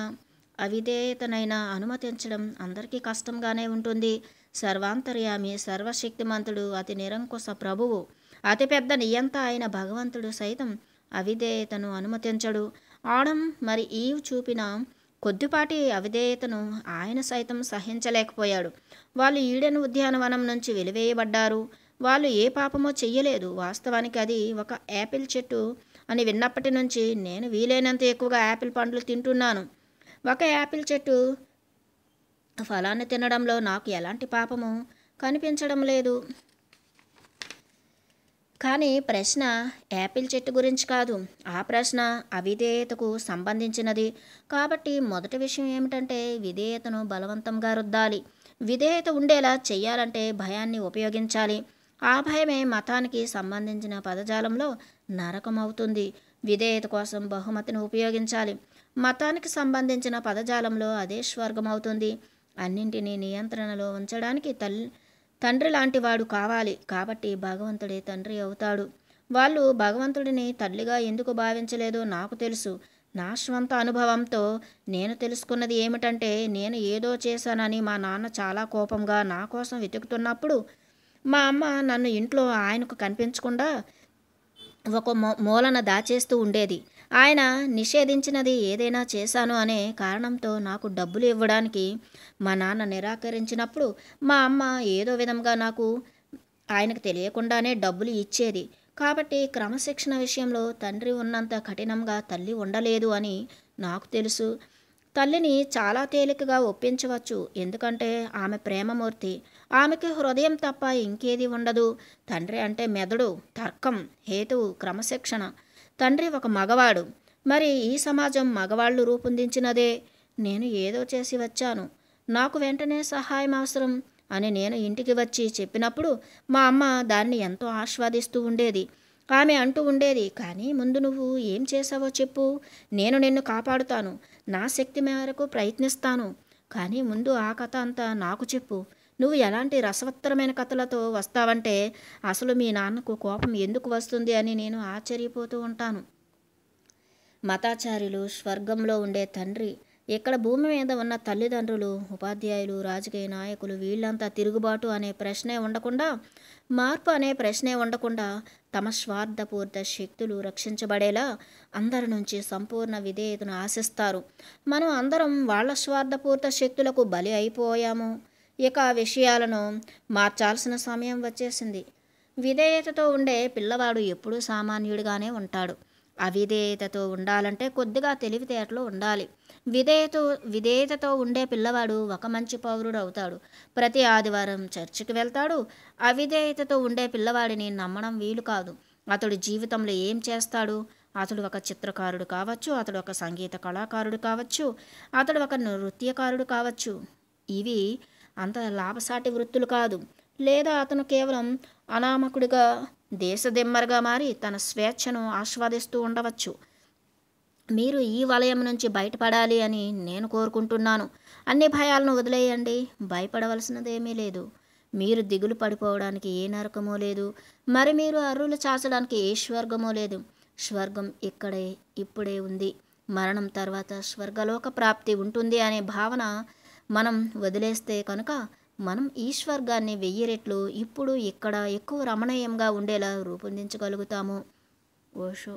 అవిధేయతనైనా అనుమతించడం అందరికీ కష్టంగానే ఉంటుంది సర్వాంతర్యామి సర్వశక్తిమంతుడు అతి నిరంకుశ ప్రభువు అతిపెద్ద నియంత అయిన భగవంతుడు సైతం అవిధేయతను అనుమతించడు ఆడం మరి ఈవ్ చూపిన కొద్దిపాటి అవిధేయతను ఆయన సైతం సహించలేకపోయాడు వాళ్ళు ఈడెన్ ఉద్యానవనం నుంచి వెలివేయబడ్డారు వాళ్ళు ఏ పాపమో చెయ్యలేదు వాస్తవానికి అది ఒక యాపిల్ చెట్టు అని విన్నప్పటి నుంచి నేను వీలైనంత ఎక్కువగా యాపిల్ పండ్లు తింటున్నాను ఒక యాపిల్ చెట్టు ఫలాన్ని తినడంలో నాకు ఎలాంటి పాపము కనిపించడం లేదు కానీ ప్రశ్న యాపిల్ చెట్టు గురించి కాదు ఆ ప్రశ్న అవిధేయతకు సంబంధించినది కాబట్టి మొదటి విషయం ఏమిటంటే విధేయతను బలవంతంగా రుద్దాలి విధేయత ఉండేలా చేయాలంటే భయాన్ని ఉపయోగించాలి ఆ భయమే మతానికి సంబంధించిన పదజాలంలో నరకం అవుతుంది విధేయత కోసం బహుమతిని ఉపయోగించాలి మతానికి సంబంధించిన పదజాలంలో అదే స్వర్గం అవుతుంది అన్నింటినీ నియంత్రణలో ఉంచడానికి తల్లి తండ్రి లాంటివాడు కావాలి కాబట్టి భగవంతుడే తండ్రి అవుతాడు వాళ్ళు భగవంతుడిని తల్లిగా ఎందుకు భావించలేదో నాకు తెలుసు నా స్వంత అనుభవంతో నేను తెలుసుకున్నది ఏమిటంటే నేను ఏదో చేశానని మా నాన్న చాలా కోపంగా నా కోసం వెతుకుతున్నప్పుడు మా అమ్మ నన్ను ఇంట్లో ఆయనకు కనిపించకుండా ఒక మూలన దాచేస్తూ ఉండేది ఆయన నిషేధించినది ఏదైనా చేశాను అనే కారణంతో నాకు డబ్బులు ఇవ్వడానికి మా నాన్న నిరాకరించినప్పుడు మా అమ్మ ఏదో విధంగా నాకు ఆయనకు తెలియకుండానే డబ్బులు ఇచ్చేది కాబట్టి క్రమశిక్షణ విషయంలో తండ్రి ఉన్నంత కఠినంగా తల్లి ఉండలేదు అని నాకు తెలుసు తల్లిని చాలా తేలికగా ఒప్పించవచ్చు ఎందుకంటే ఆమె ప్రేమమూర్తి ఆమెకి హృదయం తప్ప ఇంకేది ఉండదు తండ్రి అంటే మెదడు తర్కం హేతువు క్రమశిక్షణ తండ్రి ఒక మగవాడు మరి ఈ సమాజం మగవాళ్ళు రూపొందించినదే నేను ఏదో చేసి వచ్చాను నాకు వెంటనే సహాయం అవసరం అని నేను ఇంటికి వచ్చి చెప్పినప్పుడు మా అమ్మ దాన్ని ఎంతో ఆస్వాదిస్తూ ఉండేది ఆమె అంటూ ఉండేది కానీ ముందు నువ్వు ఏం చేసావో చెప్పు నేను నిన్ను కాపాడుతాను నా శక్తి మేరకు ప్రయత్నిస్తాను కానీ ముందు ఆ కథ అంతా నాకు చెప్పు నువ్వు ఎలాంటి రసవత్తరమైన కథలతో వస్తావంటే అసలు మీ నాన్నకు కోపం ఎందుకు వస్తుంది అని నేను ఆశ్చర్యపోతూ ఉంటాను మతాచార్యులు స్వర్గంలో ఉండే తండ్రి ఇక్కడ భూమి మీద ఉన్న తల్లిదండ్రులు ఉపాధ్యాయులు రాజకీయ నాయకులు వీళ్ళంతా తిరుగుబాటు అనే ప్రశ్నే ఉండకుండా మార్పు అనే ప్రశ్నే ఉండకుండా తమ స్వార్థపూర్త శక్తులు రక్షించబడేలా అందరి నుంచి సంపూర్ణ విధేయతను ఆశిస్తారు మనం అందరం వాళ్ళ స్వార్థపూర్త శక్తులకు బలి అయిపోయాము ఇక విషయాలను మార్చాల్సిన సమయం వచ్చేసింది విధేయతతో ఉండే పిల్లవాడు ఎప్పుడూ సామాన్యుడిగానే ఉంటాడు అవిధేయతతో ఉండాలంటే కొద్దిగా తెలివితేటలు ఉండాలి విధేయత విధేయతతో ఉండే పిల్లవాడు ఒక మంచి పౌరుడు అవుతాడు ప్రతి ఆదివారం చర్చికి వెళ్తాడు అవిధేయతతో ఉండే పిల్లవాడిని నమ్మడం వీలు కాదు అతడు జీవితంలో ఏం చేస్తాడు అతడు ఒక చిత్రకారుడు కావచ్చు అతడు ఒక సంగీత కళాకారుడు కావచ్చు అతడు ఒక నృత్యకారుడు కావచ్చు ఇవి అంత లాభసాటి వృత్తులు కాదు లేదా అతను కేవలం అనామకుడిగా దేశదిమ్మరగా మారి తన స్వేచ్ఛను ఆస్వాదిస్తూ ఉండవచ్చు మీరు ఈ వలయం నుంచి బయటపడాలి అని నేను కోరుకుంటున్నాను అన్ని భయాలను వదిలేయండి భయపడవలసినదేమీ లేదు మీరు దిగులు పడిపోవడానికి ఏ నరకమో లేదు మరి మీరు అర్రులు చాచడానికి ఏ స్వర్గమో లేదు స్వర్గం ఇక్కడే ఇప్పుడే ఉంది మరణం తర్వాత స్వర్గలోక ప్రాప్తి ఉంటుంది అనే భావన మనం వదిలేస్తే కనుక మనం ఈశ్వర్గాన్ని వెయ్యి రెట్లు ఇప్పుడు ఇక్కడ ఎక్కువ రమణీయంగా ఉండేలా రూపొందించగలుగుతాము ఓషో